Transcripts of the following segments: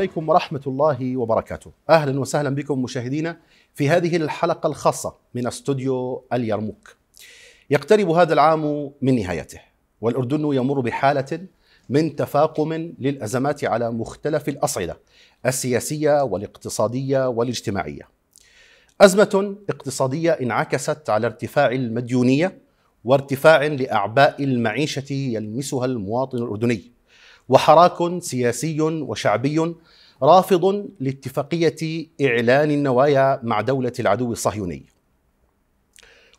عليكم ورحمة الله وبركاته أهلا وسهلا بكم مشاهدينا في هذه الحلقة الخاصة من استوديو اليرموك يقترب هذا العام من نهايته والأردن يمر بحالة من تفاقم للأزمات على مختلف الأصعدة السياسية والاقتصادية والاجتماعية أزمة اقتصادية انعكست على ارتفاع المديونية وارتفاع لأعباء المعيشة يلمسها المواطن الأردني وحراك سياسي وشعبي رافض لاتفاقيه اعلان النوايا مع دوله العدو الصهيوني.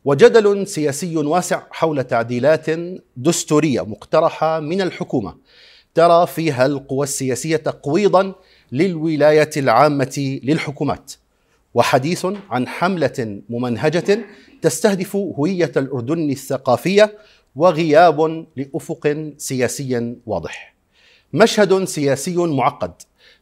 وجدل سياسي واسع حول تعديلات دستوريه مقترحه من الحكومه ترى فيها القوى السياسيه تقويضا للولايه العامه للحكومات. وحديث عن حمله ممنهجه تستهدف هويه الاردن الثقافيه وغياب لافق سياسي واضح. مشهد سياسي معقد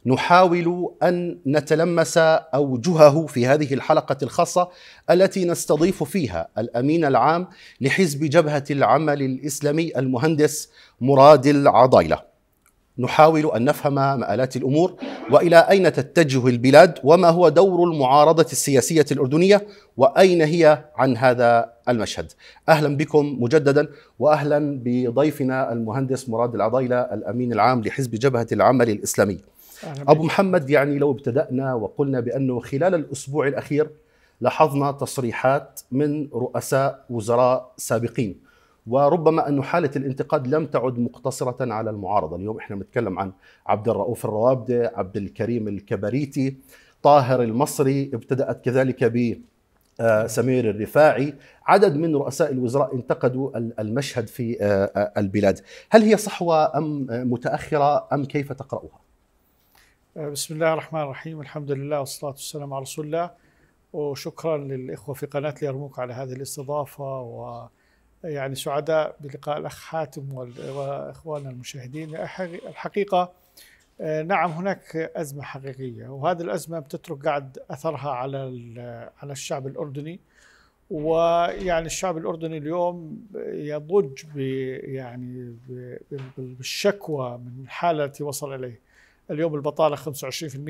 نحاول ان نتلمس اوجهه في هذه الحلقه الخاصه التي نستضيف فيها الامين العام لحزب جبهه العمل الاسلامي المهندس مراد العضايله نحاول ان نفهم مآلات الامور والى اين تتجه البلاد وما هو دور المعارضه السياسيه الاردنيه واين هي عن هذا المشهد. اهلا بكم مجددا واهلا بضيفنا المهندس مراد العضيله الامين العام لحزب جبهه العمل الاسلامي. ابو محمد يعني لو ابتدانا وقلنا بانه خلال الاسبوع الاخير لاحظنا تصريحات من رؤساء وزراء سابقين. وربما أن حالة الانتقاد لم تعد مقتصرة على المعارضة اليوم إحنا بنتكلم عن عبد الرؤوف الروابدة عبد الكريم الكبريتي طاهر المصري ابتدأت كذلك ب آه، سمير الرفاعي عدد من رؤساء الوزراء انتقدوا المشهد في آه، آه، البلاد هل هي صحوة أم متأخرة أم كيف تقرأها؟ بسم الله الرحمن الرحيم الحمد لله والصلاة والسلام على رسول الله وشكرا للإخوة في قناة اليرموك على هذه الاستضافة و يعني سعداء بلقاء الأخ حاتم وإخواننا المشاهدين الحقيقة آه، نعم هناك أزمة حقيقية وهذه الأزمة بتترك قاعد أثرها على على الشعب الأردني ويعني الشعب الأردني اليوم يضج ب يعني بالشكوى من الحالة التي وصل إليه اليوم البطالة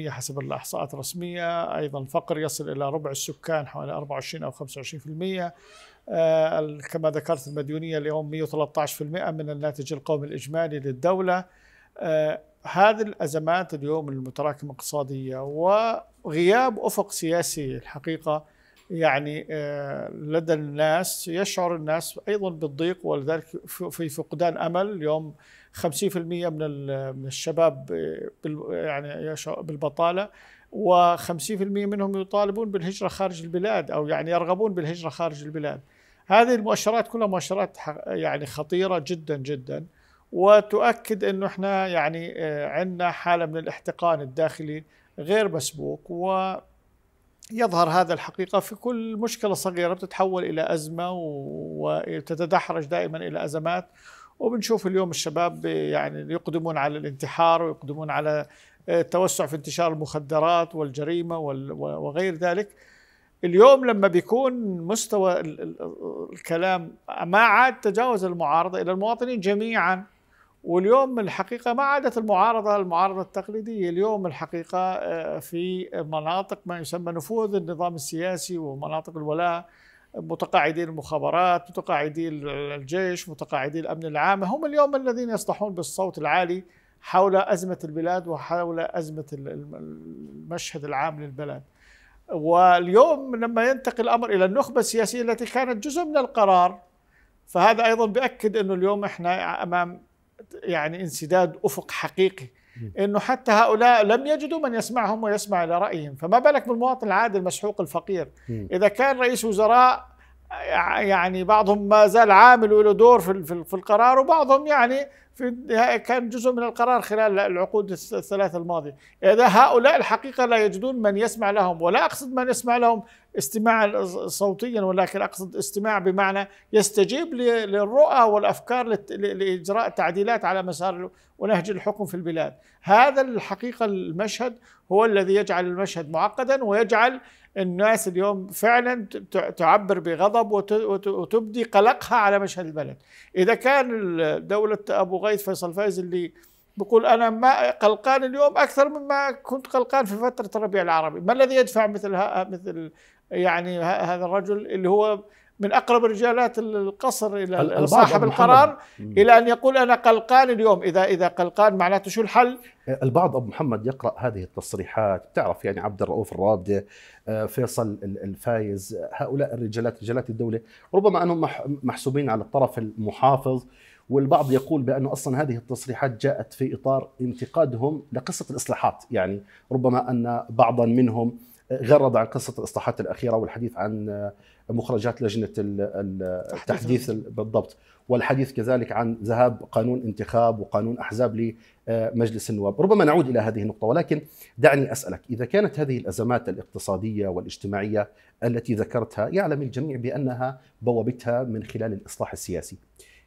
25% حسب الإحصاءات الرسمية أيضا الفقر يصل إلى ربع السكان حوالي 24 أو 25% آه، كما ذكرت المديونية اليوم 113% من الناتج القومي الإجمالي للدولة آه، هذه الأزمات اليوم المتراكمة الاقتصاديه وغياب أفق سياسي الحقيقة يعني آه، لدى الناس يشعر الناس أيضا بالضيق ولذلك في فقدان أمل اليوم 50% من الشباب يعني يشعر بالبطالة و50% منهم يطالبون بالهجرة خارج البلاد أو يعني يرغبون بالهجرة خارج البلاد هذه المؤشرات كلها مؤشرات يعني خطيره جدا جدا وتؤكد انه احنا يعني آه، عندنا حاله من الاحتقان الداخلي غير مسبوق و يظهر هذا الحقيقة في كل مشكلة صغيرة بتتحول إلى أزمة وتتدحرج دائما إلى أزمات وبنشوف اليوم الشباب يعني يقدمون على الانتحار ويقدمون على التوسع آه، في انتشار المخدرات والجريمة وغير ذلك اليوم لما بيكون مستوى الكلام ما عاد تجاوز المعارضة إلى المواطنين جميعا واليوم الحقيقة ما عادت المعارضة المعارضة التقليدية اليوم الحقيقة آه، في مناطق ما يسمى نفوذ النظام السياسي ومناطق الولاء متقاعدي المخابرات متقاعدي الجيش متقاعدي الأمن العام هم اليوم الذين يصطحون بالصوت العالي حول أزمة البلاد وحول أزمة المشهد العام للبلد واليوم لما ينتقل الامر الى النخبه السياسيه التي كانت جزء من القرار فهذا ايضا باكد انه اليوم احنا امام يعني انسداد افق حقيقي انه حتى هؤلاء لم يجدوا من يسمعهم ويسمع الى رايهم فما بالك بالمواطن العادي المسحوق الفقير اذا كان رئيس وزراء يعني بعضهم ما زال عامل وله دور في القرار وبعضهم يعني في النهاية كان جزء من القرار خلال العقود الثلاثة الماضية إذا هؤلاء الحقيقة لا يجدون من يسمع لهم ولا أقصد من يسمع لهم استماعا صوتيا ولكن أقصد استماع بمعنى يستجيب للرؤى والأفكار لإجراء تعديلات على مسار ونهج الحكم في البلاد هذا الحقيقة المشهد هو الذي يجعل المشهد معقدا ويجعل الناس اليوم فعلا تعبر بغضب وتبدي قلقها على مشهد البلد إذا كان دولة أبو غيث فيصل فايز اللي بقول أنا ما قلقان اليوم أكثر مما كنت قلقان في فترة الربيع العربي ما الذي يدفع مثل مثل يعني هذا الرجل اللي هو من اقرب رجالات القصر الى صاحب القرار الى ان يقول انا قلقان اليوم اذا اذا قلقان معناته شو الحل؟ البعض ابو محمد يقرا هذه التصريحات بتعرف يعني عبد الرؤوف الرابده آه، فيصل الفايز هؤلاء الرجالات رجالات الدوله ربما انهم محسوبين على الطرف المحافظ والبعض يقول بانه اصلا هذه التصريحات جاءت في اطار انتقادهم لقصه الاصلاحات يعني ربما ان بعضا منهم غرد عن قصه الاصلاحات الاخيره والحديث عن آه، مخرجات لجنه التحديث بالضبط والحديث كذلك عن ذهاب قانون انتخاب وقانون احزاب لمجلس النواب، ربما نعود الى هذه النقطه ولكن دعني اسالك اذا كانت هذه الازمات الاقتصاديه والاجتماعيه التي ذكرتها يعلم الجميع بانها بوابتها من خلال الاصلاح السياسي.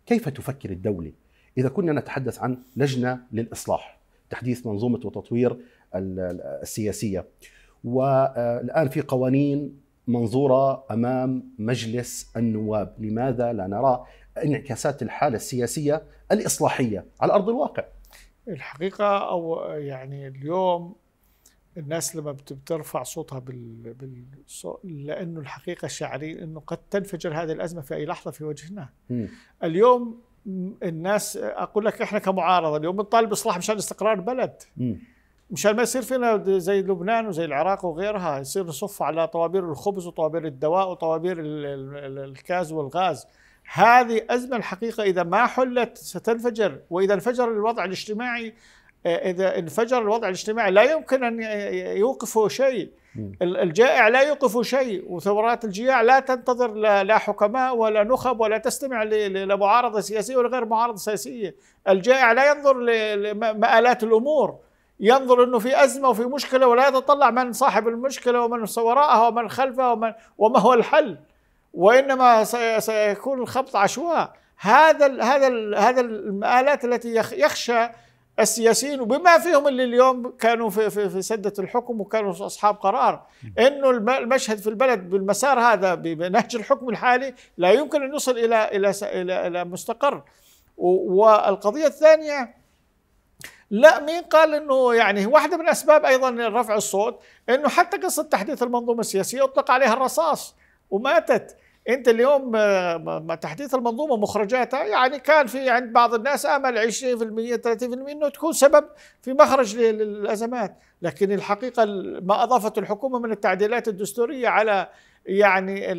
كيف تفكر الدوله اذا كنا نتحدث عن لجنه للاصلاح، تحديث منظومه وتطوير السياسيه؟ والآن في قوانين منظورة أمام مجلس النواب لماذا لا نرى انعكاسات الحالة السياسية الإصلاحية على أرض الواقع الحقيقة أو يعني اليوم الناس لما بترفع صوتها بال... بال... لأنه الحقيقة شاعرين أنه قد تنفجر هذه الأزمة في أي لحظة في وجهنا م. اليوم الناس أقول لك إحنا كمعارضة اليوم بنطالب إصلاح مشان استقرار البلد م. مشان ما يصير فينا زي لبنان وزي العراق وغيرها يصير نصف على طوابير الخبز وطوابير الدواء وطوابير الكاز والغاز هذه أزمة الحقيقة إذا ما حلت ستنفجر وإذا انفجر الوضع الاجتماعي آه، إذا انفجر الوضع الاجتماعي لا يمكن أن يوقفه شيء الجائع لا يوقف شيء وثورات الجياع لا تنتظر لا حكماء ولا نخب ولا تستمع لمعارضة سياسية ولا غير معارضة سياسية الجائع لا ينظر لمآلات الأمور ينظر انه في ازمه وفي مشكله ولا يتطلع من صاحب المشكله ومن وراءها ومن خلفها ومن وما هو الحل وانما سيكون الخبط عشواء هذا الـ هذا الـ هذا المآلات التي يخشى السياسيين وبما فيهم اللي اليوم كانوا في في, في سده الحكم وكانوا اصحاب قرار انه المشهد في البلد بالمسار هذا بنهج الحكم الحالي لا يمكن ان يصل الى الى الى, إلى مستقر والقضيه الثانيه لا مين قال انه يعني واحده من اسباب ايضا رفع الصوت انه حتى قصه تحديث المنظومه السياسيه اطلق عليها الرصاص وماتت انت اليوم آه، تحديث المنظومه مخرجاتها يعني كان في عند بعض الناس امل 20% 30% انه تكون سبب في مخرج للازمات، لكن الحقيقه ما اضافته الحكومه من التعديلات الدستوريه على يعني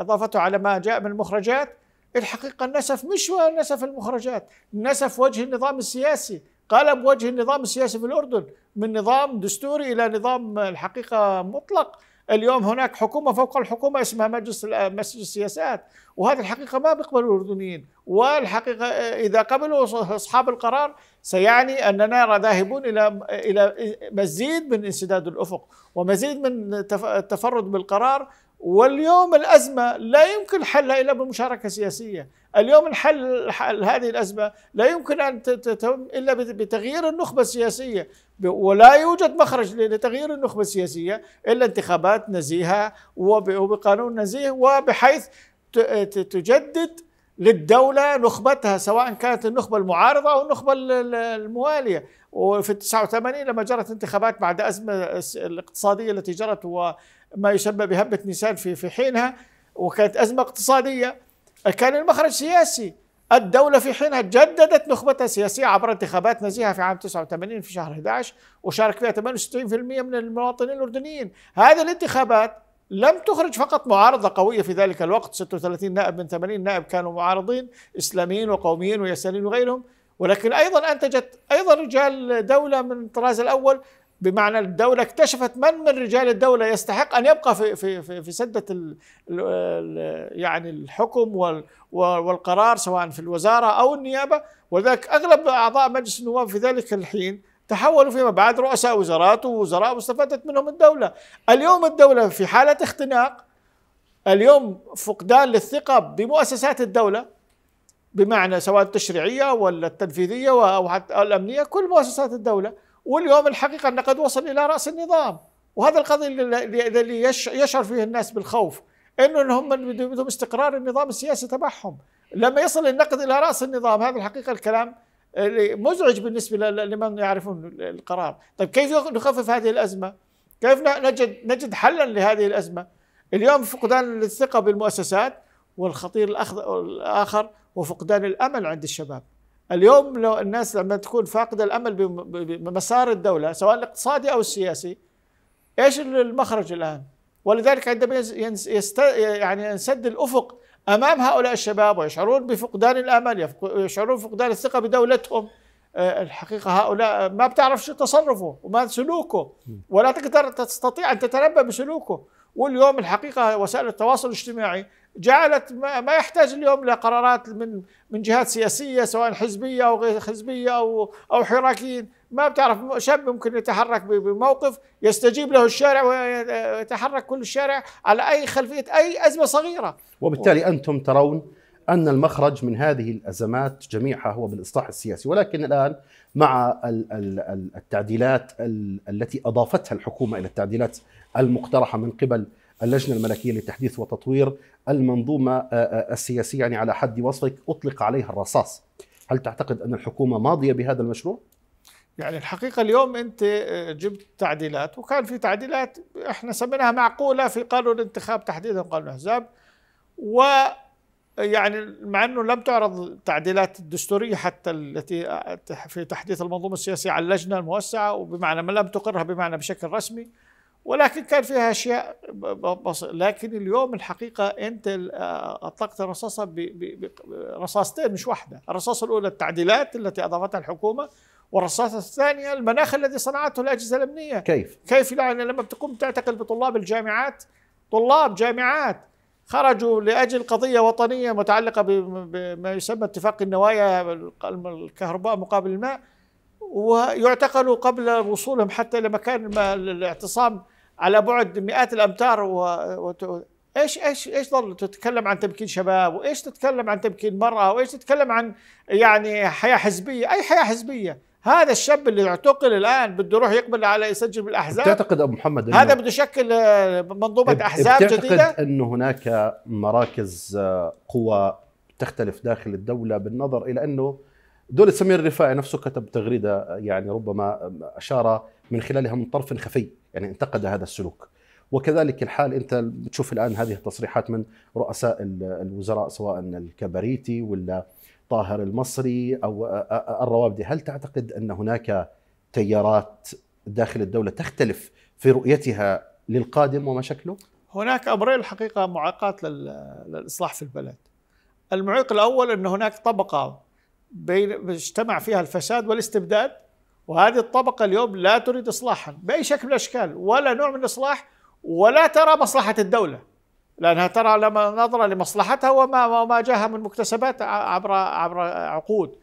اضافته على ما جاء من المخرجات الحقيقه النسف مش نسف المخرجات، نسف وجه النظام السياسي قلب وجه النظام السياسي في الأردن من نظام دستوري إلى نظام الحقيقة مطلق اليوم هناك حكومة فوق الحكومة اسمها مجلس مسجد السياسات وهذه الحقيقة ما بيقبل الأردنيين والحقيقة إذا قبلوا أصحاب القرار سيعني أننا ذاهبون إلى إلى مزيد من انسداد الأفق ومزيد من التفرد بالقرار واليوم الأزمة لا يمكن حلها إلا بمشاركة سياسية اليوم الحل, الحل هذه الأزمة لا يمكن أن تتم إلا بتغيير النخبة السياسية ولا يوجد مخرج لتغيير النخبة السياسية إلا انتخابات نزيهة وبقانون نزيه وبحيث تجدد للدولة نخبتها سواء كانت النخبة المعارضة أو النخبة الموالية وفي 89 لما جرت انتخابات بعد أزمة الاقتصادية التي جرت ما يسمى بهبة نيسان في في حينها وكانت أزمة اقتصادية كان المخرج سياسي الدولة في حينها جددت نخبتها السياسية عبر انتخابات نزيهة في عام 89 في شهر 11 وشارك فيها 68% من المواطنين الأردنيين هذه الانتخابات لم تخرج فقط معارضة قوية في ذلك الوقت 36 نائب من 80 نائب كانوا معارضين إسلاميين وقوميين ويساريين وغيرهم ولكن أيضا أنتجت أيضا رجال دولة من الطراز الأول بمعنى الدولة اكتشفت من من رجال الدولة يستحق أن يبقى في في في, في سدة الـ الـ يعني الحكم والقرار سواء في الوزارة أو النيابة ولذلك أغلب أعضاء مجلس النواب في ذلك الحين تحولوا فيما بعد رؤساء وزارات ووزراء واستفادت منهم الدولة اليوم الدولة في حالة اختناق اليوم فقدان للثقة بمؤسسات الدولة بمعنى سواء التشريعية ولا التنفيذية أو حتى الأمنية كل مؤسسات الدولة واليوم الحقيقة أنه قد وصل إلى رأس النظام وهذا القضية اللي يشعر فيه الناس بالخوف انه هم بدهم استقرار النظام السياسي تبعهم لما يصل النقد الى راس النظام هذا الحقيقه الكلام آه، مزعج بالنسبه لمن يعرفون القرار طيب كيف نخفف هذه الازمه كيف نجد نجد حلا لهذه الازمه اليوم فقدان الثقه بالمؤسسات والخطير الاخر هو فقدان الامل عند الشباب اليوم لو الناس لما تكون فاقده الامل بمسار الدوله سواء الاقتصادي او السياسي ايش المخرج الان؟ ولذلك عندما يست... يعني ينسد الافق امام هؤلاء الشباب ويشعرون بفقدان الامل يشعرون بفقدان الثقه بدولتهم آه، الحقيقه هؤلاء ما بتعرف شو تصرفه وما سلوكه ولا تقدر تستطيع ان تتنبا بسلوكه واليوم الحقيقه وسائل التواصل الاجتماعي جعلت ما يحتاج اليوم لقرارات من من جهات سياسيه سواء حزبيه او غير حزبيه او او حراكيين ما بتعرف شاب ممكن يتحرك بموقف يستجيب له الشارع ويتحرك كل الشارع على اي خلفيه اي ازمه صغيره وبالتالي انتم ترون ان المخرج من هذه الازمات جميعها هو بالاصلاح السياسي ولكن الان مع التعديلات التي اضافتها الحكومه الى التعديلات المقترحه من قبل اللجنه الملكيه للتحديث وتطوير المنظومه آه، آه، السياسيه يعني على حد وصفك اطلق عليها الرصاص هل تعتقد ان الحكومه ماضيه بهذا المشروع يعني الحقيقة اليوم أنت آه، جبت تعديلات وكان في تعديلات احنا سميناها معقولة في قانون الانتخاب تحديدا قانون الأحزاب و يعني مع انه لم تعرض التعديلات الدستوريه حتى التي في تحديث المنظومه السياسيه على اللجنه الموسعه وبمعنى ما لم تقرها بمعنى بشكل رسمي ولكن كان فيها اشياء بسيطه لكن اليوم الحقيقه انت آه، اطلقت رصاصه برصاصتين مش واحده، الرصاصه الاولى التعديلات التي اضافتها الحكومه والرصاصه الثانيه المناخ الذي صنعته الاجهزه الامنيه كيف؟ كيف يعني لما بتقوم تعتقل بطلاب الجامعات طلاب جامعات خرجوا لاجل قضيه وطنيه متعلقه بما يسمى اتفاق النوايا الكهرباء مقابل الماء ويعتقلوا قبل وصولهم حتى لمكان الاعتصام على بعد مئات الامتار و... و... ايش ايش ايش ظل تتكلم عن تمكين شباب وايش تتكلم عن تمكين مراه وايش تتكلم عن يعني حياه حزبيه اي حياه حزبيه هذا الشاب اللي اعتقل الان بده يروح يقبل على يسجل بالاحزاب بتعتقد ابو محمد هذا بده يشكل آه، منظومه احزاب بتعتقد جديده بتعتقد انه هناك مراكز آه، قوى تختلف داخل الدوله بالنظر الى انه دولة سمير الرفاعي نفسه كتب تغريدة يعني ربما أشار من خلالها من طرف خفي يعني انتقد هذا السلوك وكذلك الحال انت بتشوف الان هذه التصريحات من رؤساء الوزراء سواء الكبريتي ولا طاهر المصري او الروابدي هل تعتقد ان هناك تيارات داخل الدوله تختلف في رؤيتها للقادم وما شكله؟ هناك امرين الحقيقه معيقات للاصلاح في البلد. المعيق الاول ان هناك طبقه بين اجتمع فيها الفساد والاستبداد وهذه الطبقه اليوم لا تريد اصلاحا باي شكل من الاشكال ولا نوع من الاصلاح ولا ترى مصلحه الدوله. لأنها ترى لما نظرة لمصلحتها وما وما جاها من مكتسبات عبر عبر عقود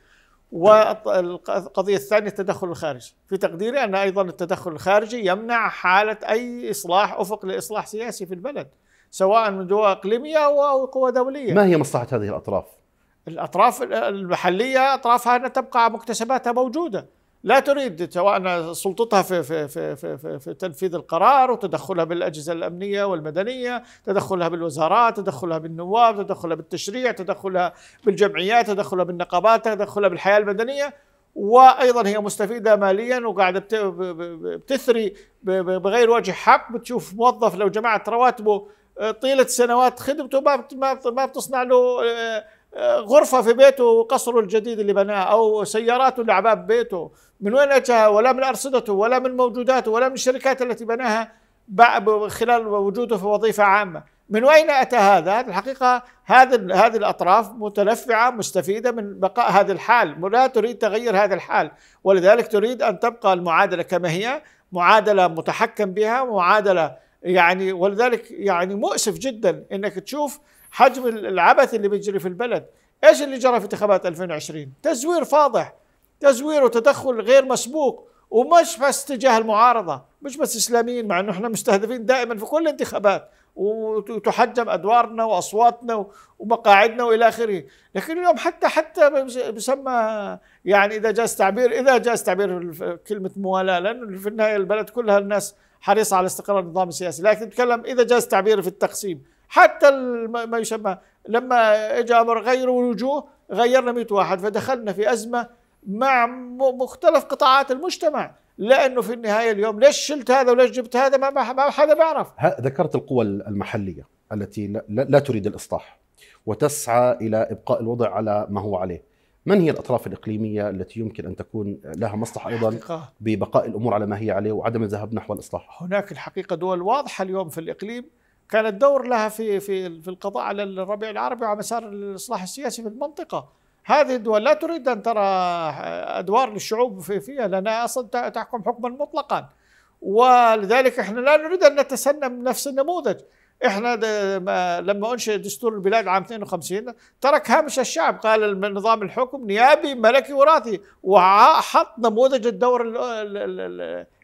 والقضية الثانية التدخل الخارجي في تقديري أن أيضا التدخل الخارجي يمنع حالة أي إصلاح أفق لإصلاح سياسي في البلد سواء من دول إقليمية أو قوى دولية ما هي مصلحة هذه الأطراف؟ الأطراف المحلية أطرافها أن تبقى مكتسباتها موجودة لا تريد سواء سلطتها في في في في, في تنفيذ القرار وتدخلها بالاجهزه الامنيه والمدنيه، تدخلها بالوزارات، تدخلها بالنواب، تدخلها بالتشريع، تدخلها بالجمعيات، تدخلها بالنقابات، تدخلها بالحياه المدنيه وايضا هي مستفيده ماليا وقاعده بتثري بغير وجه حق بتشوف موظف لو جمعت رواتبه آه، طيله سنوات خدمته ما ما بتصنع له آه، غرفة في بيته وقصره الجديد اللي بناه أو سياراته اللي بيته من وين أتاها ولا من أرصدته ولا من موجوداته ولا من الشركات التي بناها خلال وجوده في وظيفة عامة من وين أتى هذا؟ الحقيقة هذه هذه الأطراف متلفعة مستفيدة من بقاء هذا الحال لا تريد تغير هذا الحال ولذلك تريد أن تبقى المعادلة كما هي معادلة متحكم بها معادلة يعني ولذلك يعني مؤسف جدا أنك تشوف حجم العبث اللي بيجري في البلد ايش اللي جرى في انتخابات 2020 تزوير فاضح تزوير وتدخل غير مسبوق ومش بس تجاه المعارضه مش بس اسلاميين مع انه احنا مستهدفين دائما في كل الانتخابات وتحجم ادوارنا واصواتنا ومقاعدنا والى اخره، لكن اليوم حتى حتى بسمى يعني اذا جاز تعبير اذا جاز تعبير كلمه موالاه لانه في النهايه البلد كلها الناس حريصه على استقرار النظام السياسي، لكن نتكلم اذا جاز تعبير في التقسيم، حتى ما يسمى لما اجى امر غيروا الوجوه غيرنا 100 واحد فدخلنا في ازمه مع مختلف قطاعات المجتمع لانه في النهايه اليوم ليش شلت هذا وليش جبت هذا ما ما حدا بيعرف ذكرت القوى المحليه التي لا تريد الاصلاح وتسعى الى ابقاء الوضع على ما هو عليه من هي الاطراف الاقليميه التي يمكن ان تكون لها مصلحه ايضا ببقاء الامور على ما هي عليه وعدم الذهاب نحو الاصلاح؟ هناك الحقيقه دول واضحه اليوم في الاقليم كان الدور لها في في في القضاء على الربيع العربي وعلى مسار الاصلاح السياسي في المنطقه هذه الدول لا تريد ان ترى ادوار للشعوب في فيها لانها اصلا تحكم حكما مطلقا ولذلك احنا لا نريد ان نتسنى بنفس النموذج احنا لما انشئ دستور البلاد عام 52 ترك هامش الشعب قال نظام الحكم نيابي ملكي وراثي وحط نموذج الدور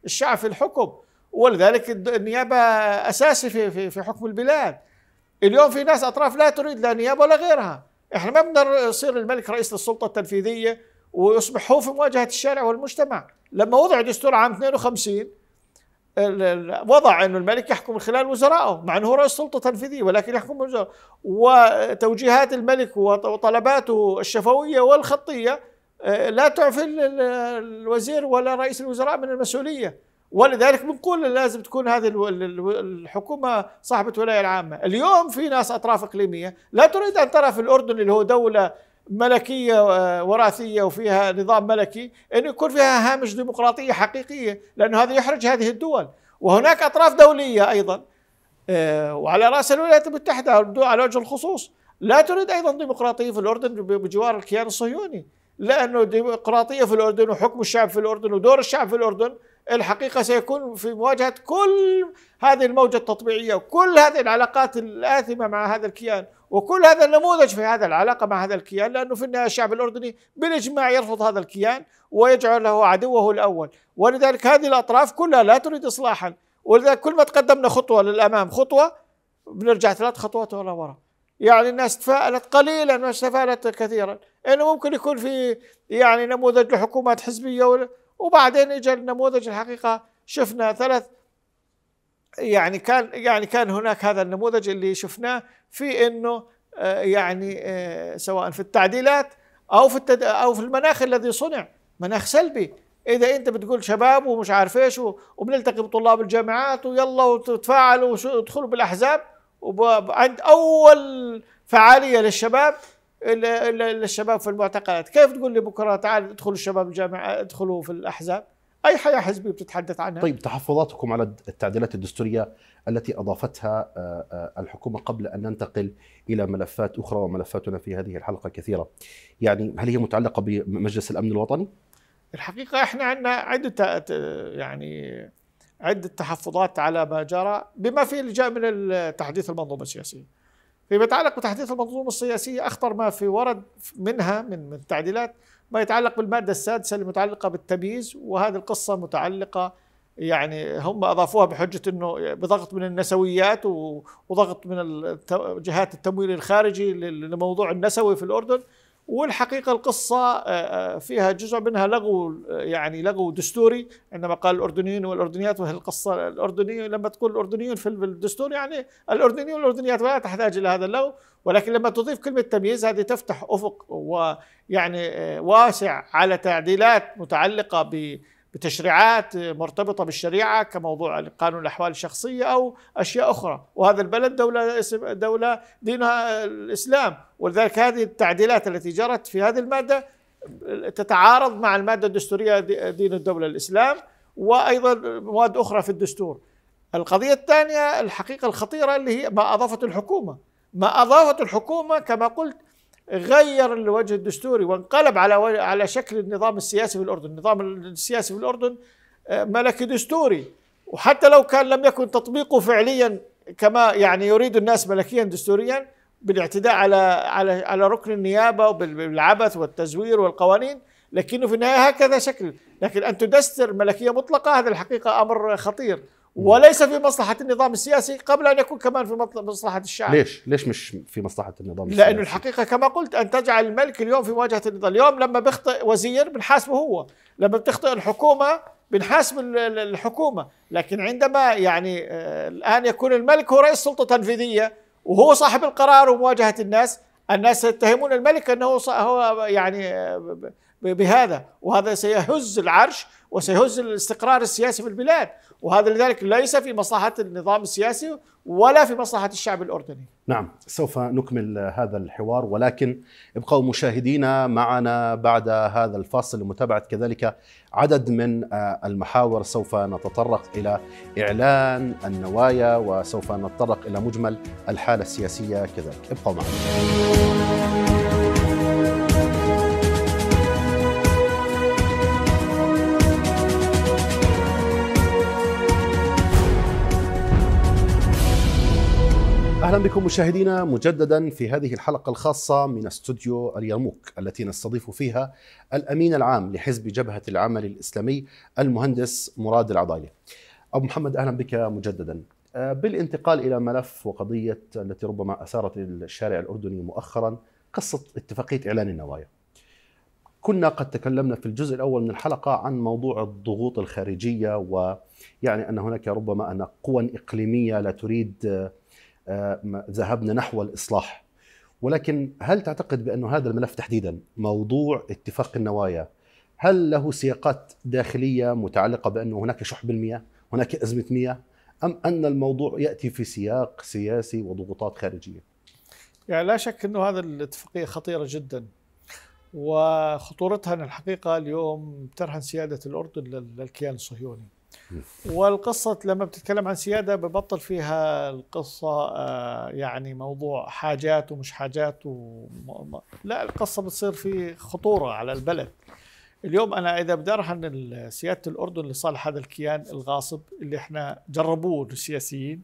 الشعب في الحكم ولذلك النيابه اساسي في في, في حكم البلاد اليوم في ناس اطراف لا تريد لا نيابه ولا غيرها احنا ما بنقدر يصير الملك رئيس للسلطه التنفيذيه ويصبح هو في مواجهه الشارع والمجتمع لما وضع دستور عام 52 وضع انه الملك يحكم من خلال وزرائه مع انه هو رئيس سلطه تنفيذيه ولكن يحكم من وزرائه وتوجيهات الملك وطلباته الشفويه والخطيه آه، لا تعفي الوزير ولا رئيس الوزراء من المسؤوليه ولذلك بنقول لازم تكون هذه الحكومه صاحبه ولايه العامه، اليوم في ناس اطراف اقليميه لا تريد ان ترى في الاردن اللي هو دوله ملكيه آه، وراثيه وفيها نظام ملكي انه يكون فيها هامش ديمقراطيه حقيقيه لانه هذا يحرج هذه الدول، وهناك اطراف دوليه ايضا آه، وعلى راس الولايات المتحده على وجه الخصوص لا تريد ايضا ديمقراطيه في الاردن بجوار الكيان الصهيوني، لانه ديمقراطيه في الاردن وحكم الشعب في الاردن ودور الشعب في الاردن الحقيقة سيكون في مواجهة كل هذه الموجة التطبيعية وكل هذه العلاقات الآثمة مع هذا الكيان وكل هذا النموذج في هذا العلاقة مع هذا الكيان لأنه في النهاية الشعب الأردني بالإجماع يرفض هذا الكيان ويجعله عدوه الأول ولذلك هذه الأطراف كلها لا تريد إصلاحا ولذلك كل ما تقدمنا خطوة للأمام خطوة بنرجع ثلاث خطوات ولا ورا يعني الناس تفائلت قليلا ما تفائلت كثيرا انه ممكن يكون في يعني نموذج لحكومات حزبيه وبعدين اجى النموذج الحقيقه شفنا ثلاث يعني كان يعني كان هناك هذا النموذج اللي شفناه في انه آه، يعني آه، سواء في التعديلات او في التد... او في المناخ الذي صنع مناخ سلبي اذا انت بتقول شباب ومش عارف ايش وبنلتقي بطلاب الجامعات ويلا وتتفاعلوا وادخلوا بالاحزاب وعند اول فعاليه للشباب للشباب في المعتقلات كيف تقول لي بكره تعال ادخلوا الشباب الجامعه ادخلوا في الاحزاب اي حياه حزبيه بتتحدث عنها طيب تحفظاتكم على التعديلات الدستوريه التي اضافتها آه، آه، الحكومه قبل ان ننتقل الى ملفات اخرى وملفاتنا في هذه الحلقه كثيره يعني هل هي متعلقه بمجلس الامن الوطني الحقيقه احنا عندنا عده يعني عده تحفظات على ما جرى بما فيه الجاء من تحديث المنظومه السياسيه فيما يتعلق بتحديث المنظومة السياسية أخطر ما في ورد منها من من تعديلات ما يتعلق بالمادة السادسة المتعلقة بالتمييز وهذه القصة متعلقة يعني هم أضافوها بحجة أنه بضغط من النسويات وضغط من جهات التمويل الخارجي لموضوع النسوي في الأردن والحقيقة القصة آه، آه، فيها جزء منها لغو آه، يعني لغو دستوري عندما قال الأردنيون والأردنيات وهي القصة الأردنية لما تقول الأردنيون في الدستور يعني الأردنيون والأردنيات ولا تحتاج إلى هذا اللغو ولكن لما تضيف كلمة تمييز هذه تفتح أفق ويعني واسع على تعديلات متعلقة ب بتشريعات مرتبطة بالشريعة كموضوع قانون الأحوال الشخصية أو أشياء أخرى وهذا البلد دولة, دولة دينها الإسلام ولذلك هذه التعديلات التي جرت في هذه المادة تتعارض مع المادة الدستورية دين الدولة الإسلام وأيضا مواد أخرى في الدستور القضية الثانية الحقيقة الخطيرة اللي هي ما أضافته الحكومة ما أضافته الحكومة كما قلت غير الوجه الدستوري وانقلب على على شكل النظام السياسي في الاردن، النظام السياسي في الاردن آه، ملكي دستوري وحتى لو كان لم يكن تطبيقه فعليا كما يعني يريد الناس ملكيا دستوريا بالاعتداء على على على ركن النيابه وبالعبث والتزوير والقوانين لكنه في النهايه هكذا شكل، لكن ان تدستر ملكيه مطلقه هذا الحقيقه امر خطير وليس في مصلحه النظام السياسي قبل ان يكون كمان في مصلحه الشعب ليش ليش مش في مصلحه النظام السياسي لانه الحقيقه كما قلت ان تجعل الملك اليوم في مواجهه النظام اليوم لما بيخطئ وزير بنحاسبه هو لما بتخطئ الحكومه بنحاسب الحكومه لكن عندما يعني آه، الان يكون الملك هو رئيس سلطه تنفيذيه وهو صاحب القرار ومواجهه الناس الناس يتهمون الملك انه هو يعني آه، بهذا وهذا سيهز العرش وسيهز الاستقرار السياسي في البلاد وهذا لذلك ليس في مصلحة النظام السياسي ولا في مصلحة الشعب الأردني نعم سوف نكمل هذا الحوار ولكن ابقوا مشاهدينا معنا بعد هذا الفاصل لمتابعة كذلك عدد من آه، المحاور سوف نتطرق إلى إعلان النوايا وسوف نتطرق إلى مجمل الحالة السياسية كذلك ابقوا معنا اهلا بكم مشاهدينا مجددا في هذه الحلقه الخاصه من استوديو اليرموك التي نستضيف فيها الامين العام لحزب جبهه العمل الاسلامي المهندس مراد العضالي. ابو محمد اهلا بك مجددا. آه، بالانتقال الى ملف وقضيه التي ربما اثارت الشارع الاردني مؤخرا قصه اتفاقيه اعلان النوايا. كنا قد تكلمنا في الجزء الاول من الحلقه عن موضوع الضغوط الخارجيه ويعني ان هناك ربما ان قوى اقليميه لا تريد آه، ذهبنا نحو الاصلاح ولكن هل تعتقد بأن هذا الملف تحديدا موضوع اتفاق النوايا هل له سياقات داخلية متعلقة بأنه هناك شح بالمياه هناك أزمة مياه أم أن الموضوع يأتي في سياق سياسي وضغوطات خارجية يعني لا شك أنه هذا الاتفاقية خطيرة جدا وخطورتها الحقيقة اليوم ترهن سيادة الأردن للكيان الصهيوني والقصة لما بتتكلم عن سيادة ببطل فيها القصة آه، يعني موضوع حاجات ومش حاجات وم... لا القصة بتصير في خطورة على البلد اليوم أنا إذا بدي أرهن سيادة الأردن لصالح هذا الكيان الغاصب اللي إحنا جربوه السياسيين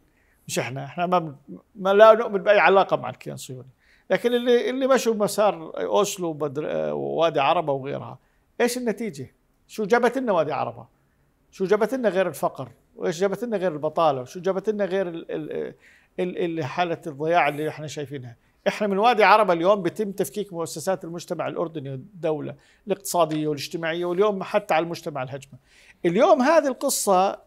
مش إحنا إحنا ما, ما لا نؤمن بأي علاقة مع الكيان الصهيوني لكن اللي اللي مشوا مسار أوسلو وبدر... ووادي عربة وغيرها إيش النتيجة؟ شو جابت لنا وادي عربة؟ شو جابت لنا غير الفقر وايش جابت لنا غير البطاله وشو جابت لنا غير حاله الضياع اللي احنا شايفينها احنا من وادي عربه اليوم بيتم تفكيك مؤسسات المجتمع الاردني والدوله الاقتصاديه والاجتماعيه واليوم حتى على المجتمع الهجمه اليوم هذه القصه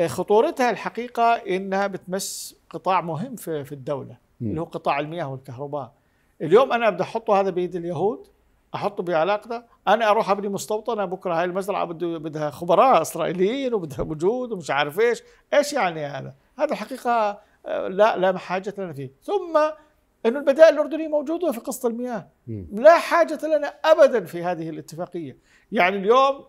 آه، خطورتها الحقيقه انها بتمس قطاع مهم في الدوله م. اللي هو قطاع المياه والكهرباء اليوم انا بدي احطه هذا بايد اليهود احطه بعلاقته انا اروح ابني مستوطنه بكره هاي المزرعه بده بدها خبراء اسرائيليين وبدها وجود ومش عارف ايش ايش يعني هذا هذا الحقيقه آه، لا لا حاجه لنا فيه ثم انه البدائل الاردنيه موجوده في قسط المياه لا حاجه لنا ابدا في هذه الاتفاقيه يعني اليوم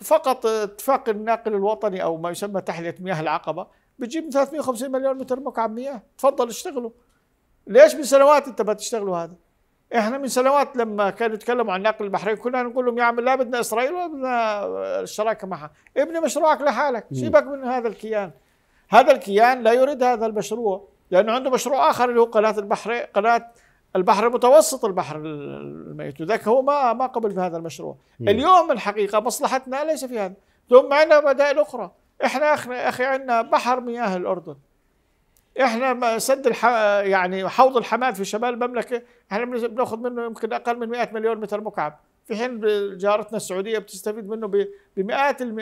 فقط اتفاق الناقل الوطني او ما يسمى تحليه مياه العقبه بتجيب 350 مليون متر مكعب مياه تفضل اشتغلوا ليش من سنوات انت ما تشتغلوا هذا احنا من سنوات لما كانوا يتكلموا عن نقل البحرين كنا نقول لهم يا عم لا بدنا اسرائيل ولا بدنا الشراكه معها، ابني مشروعك لحالك، سيبك من هذا الكيان. هذا الكيان لا يريد هذا المشروع لانه عنده مشروع اخر اللي هو قناه البحر قناه البحر المتوسط البحر الميت وذاك هو ما ما قبل بهذا المشروع مم. اليوم الحقيقه مصلحتنا ليس في هذا ثم عندنا بدائل اخرى احنا اخي عندنا بحر مياه الاردن احنا سد الح... يعني حوض الحمام في شمال المملكه احنا بناخذ منه يمكن اقل من 100 مليون متر مكعب في حين جارتنا السعوديه بتستفيد منه بمئات الم...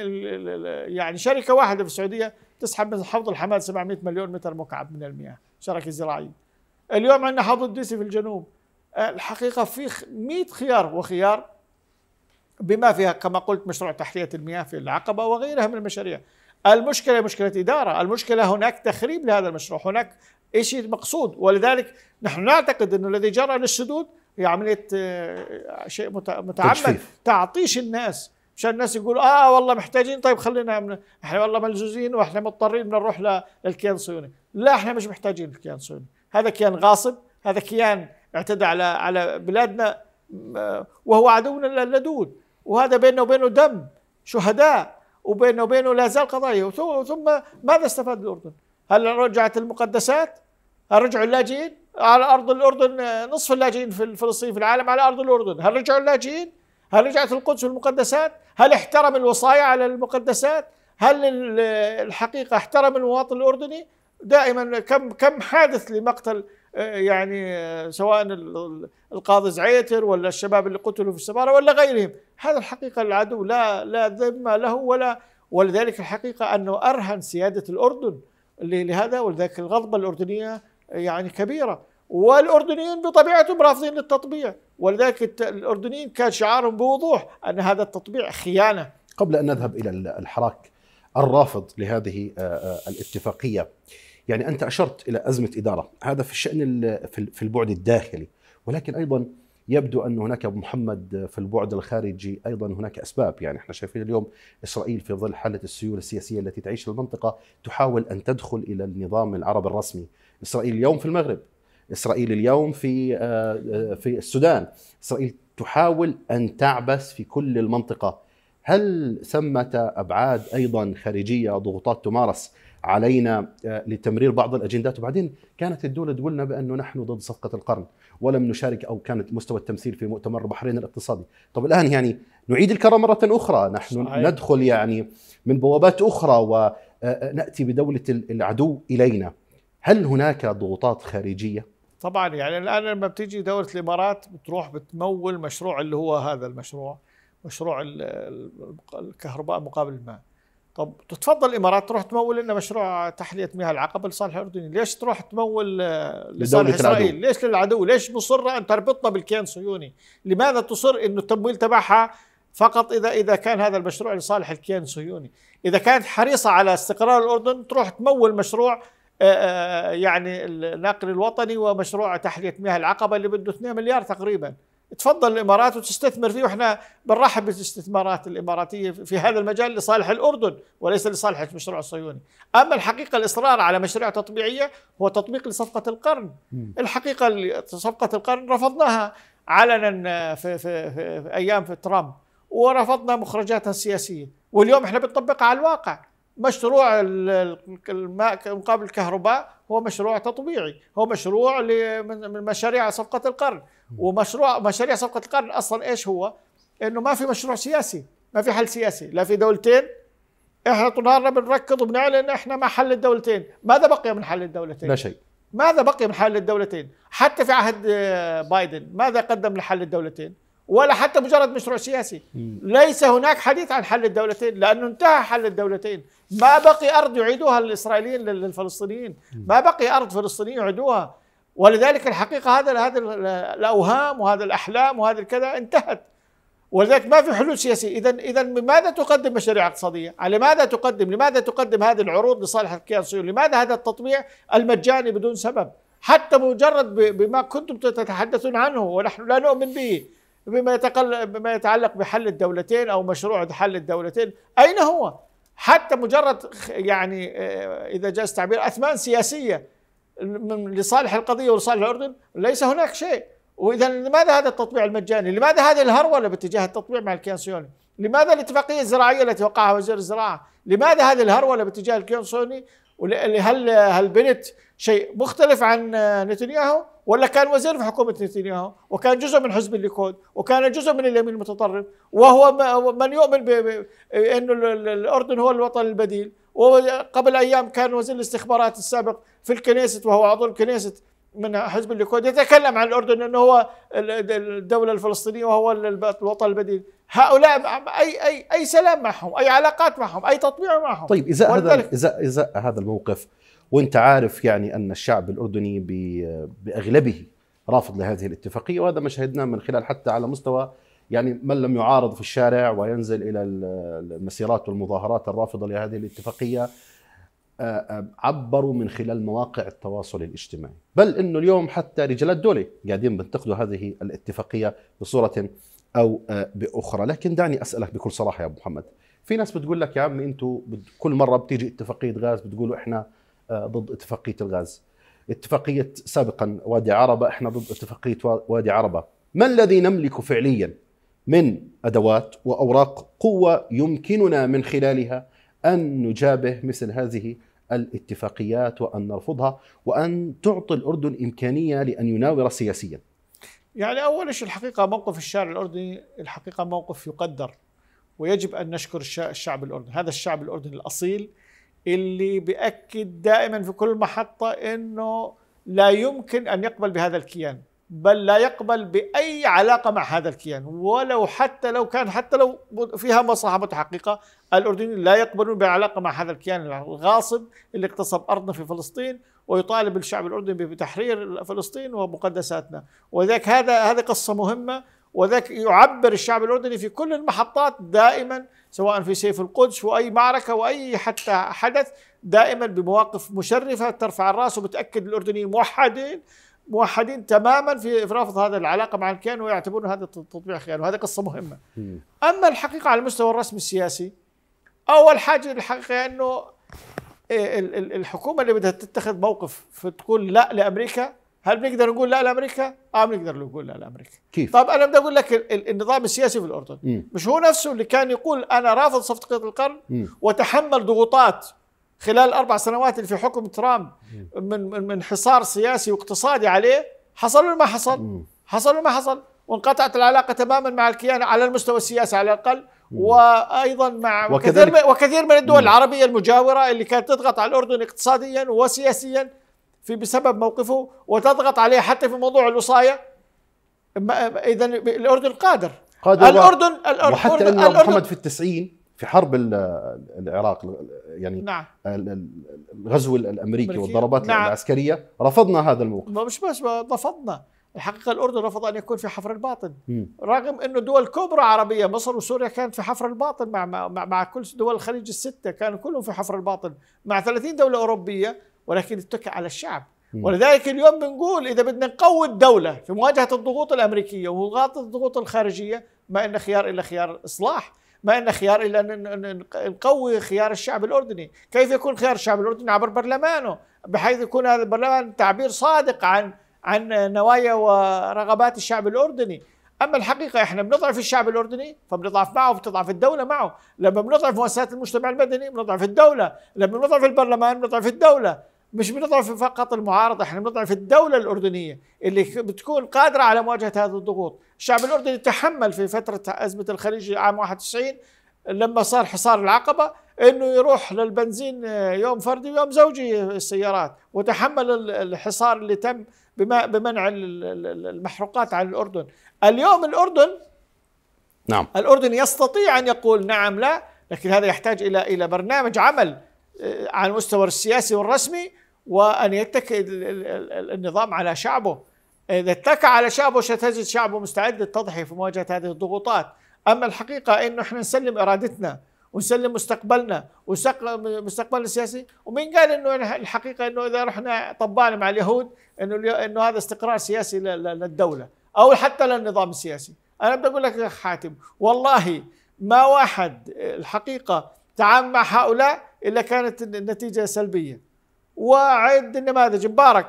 يعني شركه واحده في السعوديه تسحب من حوض الحمام 700 مليون متر مكعب من المياه شركه زراعيه اليوم عندنا حوض الديسي في الجنوب الحقيقه في 100 خيار وخيار بما فيها كما قلت مشروع تحليه المياه في العقبه وغيرها من المشاريع المشكله مشكله اداره، المشكله هناك تخريب لهذا المشروع، هناك شيء مقصود ولذلك نحن نعتقد انه الذي جرى للسدود هي يعني عمليه آه، شيء متعمد تعطيش الناس مشان الناس يقولوا اه والله محتاجين طيب خلينا من احنا والله ملزوزين واحنا مضطرين نروح للكيان الصهيوني، لا احنا مش محتاجين الكيان الصهيوني، هذا كيان غاصب، هذا كيان اعتدى على على بلادنا آه، وهو عدونا اللدود وهذا بيننا وبينه دم شهداء وبينه وبينه لا زال قضايا ثم ماذا استفاد الأردن هل رجعت المقدسات هل رجعوا اللاجئين على أرض الأردن نصف اللاجئين في الفلسطين في العالم على أرض الأردن هل رجعوا اللاجئين هل رجعت القدس والمقدسات هل احترم الوصايا على المقدسات هل الحقيقة احترم المواطن الأردني دائما كم كم حادث لمقتل يعني سواء القاضي زعيتر ولا الشباب اللي قتلوا في السفاره ولا غيرهم هذا الحقيقه العدو لا لا ذمه له ولا ولذلك الحقيقه انه ارهن سياده الاردن لهذا ولذلك الغضبه الاردنيه يعني كبيره والاردنيين بطبيعتهم رافضين للتطبيع ولذلك الاردنيين كان شعارهم بوضوح ان هذا التطبيع خيانه قبل ان نذهب الى الحراك الرافض لهذه الاتفاقيه يعني انت اشرت الى ازمه اداره هذا في الشان في البعد الداخلي ولكن ايضا يبدو ان هناك ابو محمد في البعد الخارجي ايضا هناك اسباب يعني احنا شايفين اليوم اسرائيل في ظل حاله السيوله السياسيه التي تعيش المنطقه تحاول ان تدخل الى النظام العربي الرسمي اسرائيل اليوم في المغرب اسرائيل اليوم في آه، آه، في السودان اسرائيل تحاول ان تعبث في كل المنطقه هل ثمه ابعاد ايضا خارجيه ضغوطات تمارس علينا آه، لتمرير بعض الاجندات وبعدين كانت الدول تقول لنا بانه نحن ضد صفقه القرن ولم نشارك او كانت مستوى التمثيل في مؤتمر البحرين الاقتصادي طب الان يعني نعيد الكره مره اخرى نحن صحيح. ندخل يعني من بوابات اخرى وناتي آه، آه، بدوله العدو الينا هل هناك ضغوطات خارجيه طبعا يعني الان لما بتيجي دوله الامارات بتروح بتمول مشروع اللي هو هذا المشروع مشروع الكهرباء مقابل الماء طب تتفضل الامارات تروح تمول لنا مشروع تحليه مياه العقبه لصالح الاردني، ليش تروح تمول لصالح اسرائيل؟ العدو. ليش للعدو؟ ليش مصره ان تربطنا بالكيان الصهيوني؟ لماذا تصر انه التمويل تبعها فقط اذا اذا كان هذا المشروع لصالح الكيان الصهيوني؟ اذا كانت حريصه على استقرار الاردن تروح تمول مشروع آه، آه، يعني الناقل الوطني ومشروع تحليه مياه العقبه اللي بده 2 مليار تقريبا. تفضل الامارات وتستثمر فيه واحنا بنرحب بالاستثمارات الاماراتيه في هذا المجال لصالح الاردن وليس لصالح المشروع الصهيوني، اما الحقيقه الاصرار على مشاريع تطبيعيه هو تطبيق لصفقه القرن، الحقيقه صفقه القرن رفضناها علنا في, في, في, في ايام في ترامب ورفضنا مخرجاتها السياسيه، واليوم احنا بنطبقها على الواقع. مشروع الماء مقابل الكهرباء هو مشروع تطبيعي هو مشروع من مشاريع صفقة القرن ومشروع مشاريع صفقة القرن أصلا إيش هو إنه ما في مشروع سياسي ما في حل سياسي لا في دولتين احنا طنارنا بنركض وبنعلن احنا مع حل الدولتين ماذا بقي من حل الدولتين لا شيء ماذا بقي من حل الدولتين حتى في عهد آه، بايدن ماذا قدم لحل الدولتين ولا حتى مجرد مشروع سياسي ليس هناك حديث عن حل الدولتين لأنه انتهى حل الدولتين ما بقي أرض يعيدوها الإسرائيليين للفلسطينيين ما بقي أرض فلسطينيين يعيدوها ولذلك الحقيقة هذا هذا الأوهام وهذا الأحلام وهذا الكذا انتهت ولذلك ما في حلول سياسية إذا إذا لماذا تقدم مشاريع اقتصادية؟ على ماذا تقدم؟ لماذا تقدم هذه العروض لصالح الكيان الصهيوني؟ لماذا هذا التطبيع المجاني بدون سبب؟ حتى مجرد بما كنتم تتحدثون عنه ونحن لا نؤمن به بما, يتقل بما يتعلق بحل الدولتين أو مشروع حل الدولتين أين هو؟ حتى مجرد يعني آه، إذا جاز التعبير أثمان سياسية لصالح القضية ولصالح الأردن ليس هناك شيء وإذا لماذا هذا التطبيع المجاني؟ لماذا هذه الهرولة باتجاه التطبيع مع الكيان الصهيوني؟ لماذا الاتفاقية الزراعية التي وقعها وزير الزراعة؟ لماذا هذه الهرولة باتجاه الكيان الصهيوني؟ هل هل بنت شيء مختلف عن آه، نتنياهو ولا كان وزير في حكومة نتنياهو وكان جزء من حزب الليكود وكان جزء من اليمين المتطرف وهو من يؤمن بأنه الأردن هو الوطن البديل وقبل أيام كان وزير الاستخبارات السابق في الكنيسة وهو عضو الكنيسة من حزب الليكود يتكلم عن الأردن أنه هو الدولة الفلسطينية وهو الوطن البديل هؤلاء أي أي أي سلام معهم أي علاقات معهم أي تطبيع معهم طيب إذا هذا إذا إذا هذا الموقف وانت عارف يعني ان الشعب الاردني باغلبه رافض لهذه الاتفاقيه وهذا ما شهدناه من خلال حتى على مستوى يعني من لم يعارض في الشارع وينزل الى المسيرات والمظاهرات الرافضه لهذه الاتفاقيه آه، آه، عبروا من خلال مواقع التواصل الاجتماعي بل انه اليوم حتى رجال الدوله قاعدين بينتقدوا هذه الاتفاقيه بصوره او آه، باخرى لكن دعني اسالك بكل صراحه يا ابو محمد في ناس بتقول لك يا عمي انتم كل مره بتيجي اتفاقيه غاز بتقولوا احنا آه، ضد اتفاقيه الغاز. اتفاقيه سابقا وادي عربه احنا ضد اتفاقيه وادي عربه. ما الذي نملك فعليا من ادوات واوراق قوه يمكننا من خلالها ان نجابه مثل هذه الاتفاقيات وان نرفضها وان تعطي الاردن امكانيه لان يناور سياسيا. يعني اول شيء الحقيقه موقف الشارع الاردني الحقيقه موقف يقدر ويجب ان نشكر الشعب الاردني، هذا الشعب الاردني الاصيل اللي بأكد دائما في كل محطة أنه لا يمكن أن يقبل بهذا الكيان بل لا يقبل بأي علاقة مع هذا الكيان ولو حتى لو كان حتى لو فيها مصاحبة حقيقة الأردنيين لا يقبلون بعلاقة مع هذا الكيان الغاصب اللي اغتصب أرضنا في فلسطين ويطالب الشعب الأردني بتحرير فلسطين ومقدساتنا وذلك هذا هذه قصة مهمة وذلك يعبر الشعب الأردني في كل المحطات دائما سواء في سيف القدس واي معركه واي حتى حدث دائما بمواقف مشرفه ترفع الراس وبتاكد الاردنيين موحدين موحدين تماما في رفض هذا العلاقه مع الكيان ويعتبرون هذا تطبيع خيانه وهذه قصه مهمه. اما الحقيقه على المستوى الرسمي السياسي اول حاجه الحقيقه انه إيه الحكومه اللي بدها تتخذ موقف فتقول لا لامريكا هل بنقدر نقول لا لامريكا؟ اه بنقدر نقول لا لامريكا. كيف؟ طب انا بدي اقول لك النظام السياسي في الاردن م. مش هو نفسه اللي كان يقول انا رافض صفقه القرن م. وتحمل ضغوطات خلال الاربع سنوات اللي في حكم ترامب من من من حصار سياسي واقتصادي عليه حصل ولا ما حصل حصل ولا ما حصل وانقطعت العلاقه تماما مع الكيان على المستوى السياسي على الاقل وايضا مع وكثير وكثير من الدول العربيه المجاوره اللي كانت تضغط على الاردن اقتصاديا وسياسيا في بسبب موقفه وتضغط عليه حتى في موضوع الوصاية إذا الأردن قادر قادر الأردن الأردن وحتى الأردن أن محمد في التسعين في حرب العراق يعني نعم. الغزو الامريكي أمريكي. والضربات نعم. العسكريه رفضنا هذا الموقف مش بس رفضنا الحقيقه الاردن رفض ان يكون في حفر الباطن م. رغم انه دول كبرى عربيه مصر وسوريا كانت في حفر الباطن مع مع, مع كل دول الخليج السته كانوا كلهم في حفر الباطن مع 30 دوله اوروبيه ولكن اتكى على الشعب ولذلك اليوم بنقول اذا بدنا نقوي الدوله في مواجهه الضغوط الامريكيه ومواجهه الضغوط الخارجيه ما إن خيار الا خيار اصلاح ما إن خيار الا ان نقوي خيار الشعب الاردني كيف يكون خيار الشعب الاردني عبر برلمانه بحيث يكون هذا البرلمان تعبير صادق عن عن نوايا ورغبات الشعب الاردني اما الحقيقه احنا بنضعف الشعب الاردني فبنضعف معه بتضعف الدوله معه لما بنضعف مؤسسات المجتمع المدني بنضعف الدوله لما بنضعف البرلمان بنضعف الدوله مش بنضعف فقط المعارضة احنا بنضعف الدولة الأردنية اللي بتكون قادرة على مواجهة هذه الضغوط الشعب الأردني تحمل في فترة أزمة الخليج عام 91 لما صار حصار العقبة انه يروح للبنزين آه، يوم فردي ويوم زوجي آه، السيارات وتحمل الحصار اللي تم بمنع المحروقات عن الأردن اليوم الأردن نعم الأردن يستطيع أن يقول نعم لا لكن هذا يحتاج إلى إلى برنامج عمل آه، على المستوى السياسي والرسمي وأن يتكئ النظام على شعبه إذا اتكى على شعبه ستجد شعبه مستعد للتضحية في مواجهة هذه الضغوطات أما الحقيقة أنه إحنا نسلم إرادتنا ونسلم مستقبلنا مستقبلنا السياسي ومين قال انه الحقيقه انه اذا رحنا طبعنا مع اليهود انه انه هذا استقرار سياسي للدوله او حتى للنظام السياسي انا بدي اقول لك يا حاتم والله ما واحد الحقيقه تعامل مع هؤلاء الا كانت النتيجه سلبيه وعند النماذج مبارك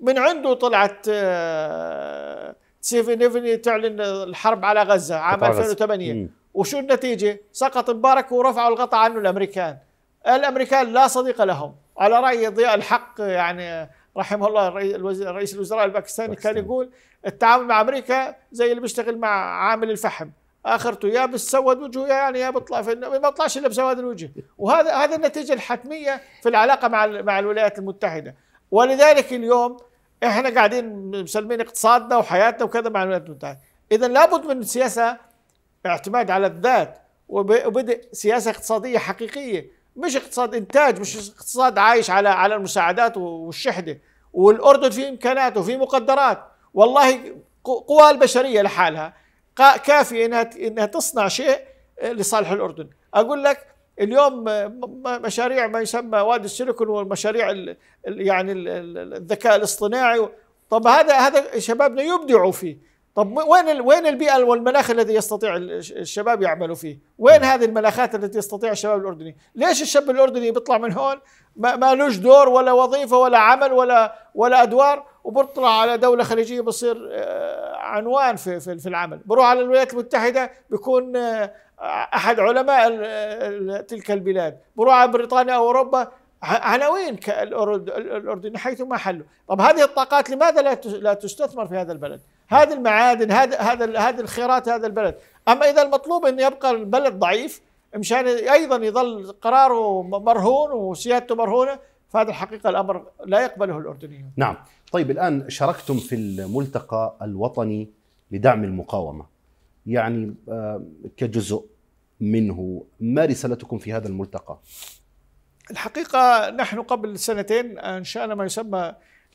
من عنده طلعت آه، نيفني تعلن الحرب على غزة عام 2008 وشو النتيجة؟ سقط مبارك ورفعوا الغطاء عنه الأمريكان الأمريكان لا صديق لهم على رأي ضياء الحق يعني رحمه الله رئيس الوزراء الباكستاني كان يقول التعامل مع أمريكا زي اللي بيشتغل مع عامل الفحم اخرته يا بتسود وجهه يا يعني يا بيطلع في ما بيطلعش الا بسواد الوجه وهذا هذا النتيجه الحتميه في العلاقه مع مع الولايات المتحده ولذلك اليوم احنا قاعدين مسلمين اقتصادنا وحياتنا وكذا مع الولايات المتحده اذا لابد من سياسه اعتماد على الذات وبدء سياسه اقتصاديه حقيقيه مش اقتصاد انتاج مش اقتصاد عايش على على المساعدات والشحده والاردن في امكانات وفي مقدرات والله قوى البشريه لحالها كافية إنها إنها تصنع شيء آه، لصالح الأردن أقول لك اليوم آه، مشاريع ما يسمى وادي السيليكون والمشاريع يعني الذكاء الاصطناعي طب هذا هذا شبابنا يبدعوا فيه طب وين وين البيئه والمناخ الذي يستطيع الشباب يعملوا فيه؟ وين نعم. هذه المناخات التي يستطيع الشباب الاردني؟ ليش الشاب الاردني بيطلع من هون ما, لوش دور ولا وظيفه ولا عمل ولا ولا ادوار وبطلع على دوله خليجيه بصير آه، عنوان في في, في العمل، بروح على الولايات المتحده بكون آه، احد علماء تلك البلاد، بروح على بريطانيا او اوروبا عناوين الاردن حيث ما حلوا، طب هذه الطاقات لماذا لا لا تستثمر في هذا البلد؟ هذه المعادن هذا هذا هذه الخيرات هذا البلد اما اذا المطلوب ان يبقى البلد ضعيف مشان ايضا يظل قراره مرهون وسيادته مرهونه فهذا الحقيقه الامر لا يقبله الاردنيون. نعم، طيب الان شاركتم في الملتقى الوطني لدعم المقاومه. يعني آه، كجزء منه، ما رسالتكم في هذا الملتقى؟ الحقيقه نحن قبل سنتين انشانا ما يسمى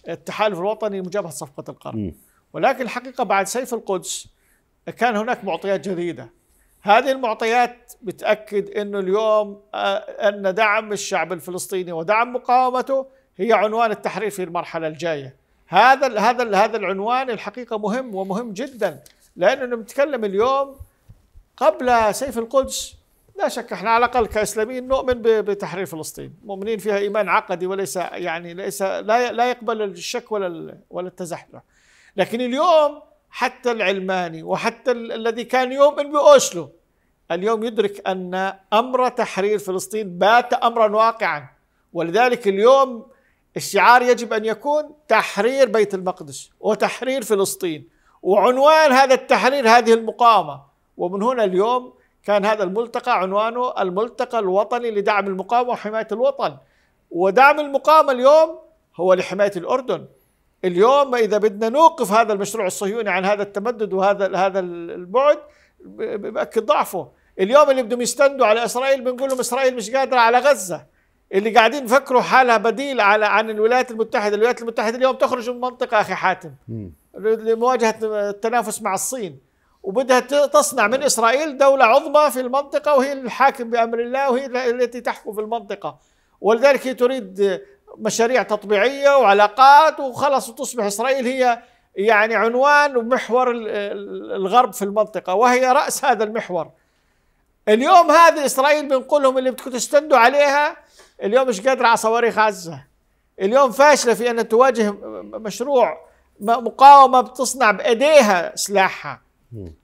التحالف الوطني لمجابهه صفقه القرن. م. ولكن الحقيقة بعد سيف القدس كان هناك معطيات جديدة هذه المعطيات بتأكد أنه اليوم آه، أن دعم الشعب الفلسطيني ودعم مقاومته هي عنوان التحرير في المرحلة الجاية هذا هذا هذا العنوان الحقيقة مهم ومهم جدا لأنه نتكلم اليوم قبل سيف القدس لا شك احنا على الاقل كاسلاميين نؤمن بتحرير فلسطين، مؤمنين فيها ايمان عقدي وليس يعني ليس لا لا يقبل الشك ولا ولا التزحلق. لكن اليوم حتى العلماني وحتى الذي كان يوم بأوسلو اليوم يدرك ان امر تحرير فلسطين بات امرا واقعا ولذلك اليوم الشعار يجب ان يكون تحرير بيت المقدس وتحرير فلسطين وعنوان هذا التحرير هذه المقاومه ومن هنا اليوم كان هذا الملتقى عنوانه الملتقى الوطني لدعم المقاومه وحمايه الوطن ودعم المقاومه اليوم هو لحمايه الاردن اليوم اذا بدنا نوقف هذا المشروع الصهيوني عن هذا التمدد وهذا هذا البعد باكد ضعفه اليوم اللي بدهم يستندوا على اسرائيل بنقول لهم اسرائيل مش قادره على غزه اللي قاعدين يفكروا حالها بديل على عن الولايات المتحده الولايات المتحده اليوم تخرج من المنطقه اخي حاتم لمواجهه التنافس مع الصين وبدها تصنع من اسرائيل دوله عظمى في المنطقه وهي الحاكم بامر الله وهي التي تحكم في المنطقه ولذلك هي تريد مشاريع تطبيعيه وعلاقات وخلص وتصبح اسرائيل هي يعني عنوان ومحور الغرب في المنطقه وهي راس هذا المحور. اليوم هذه اسرائيل بنقول لهم اللي بدكم تستندوا عليها اليوم مش قادره على صواريخ غزه. اليوم فاشله في ان تواجه مشروع مقاومه بتصنع بايديها سلاحها.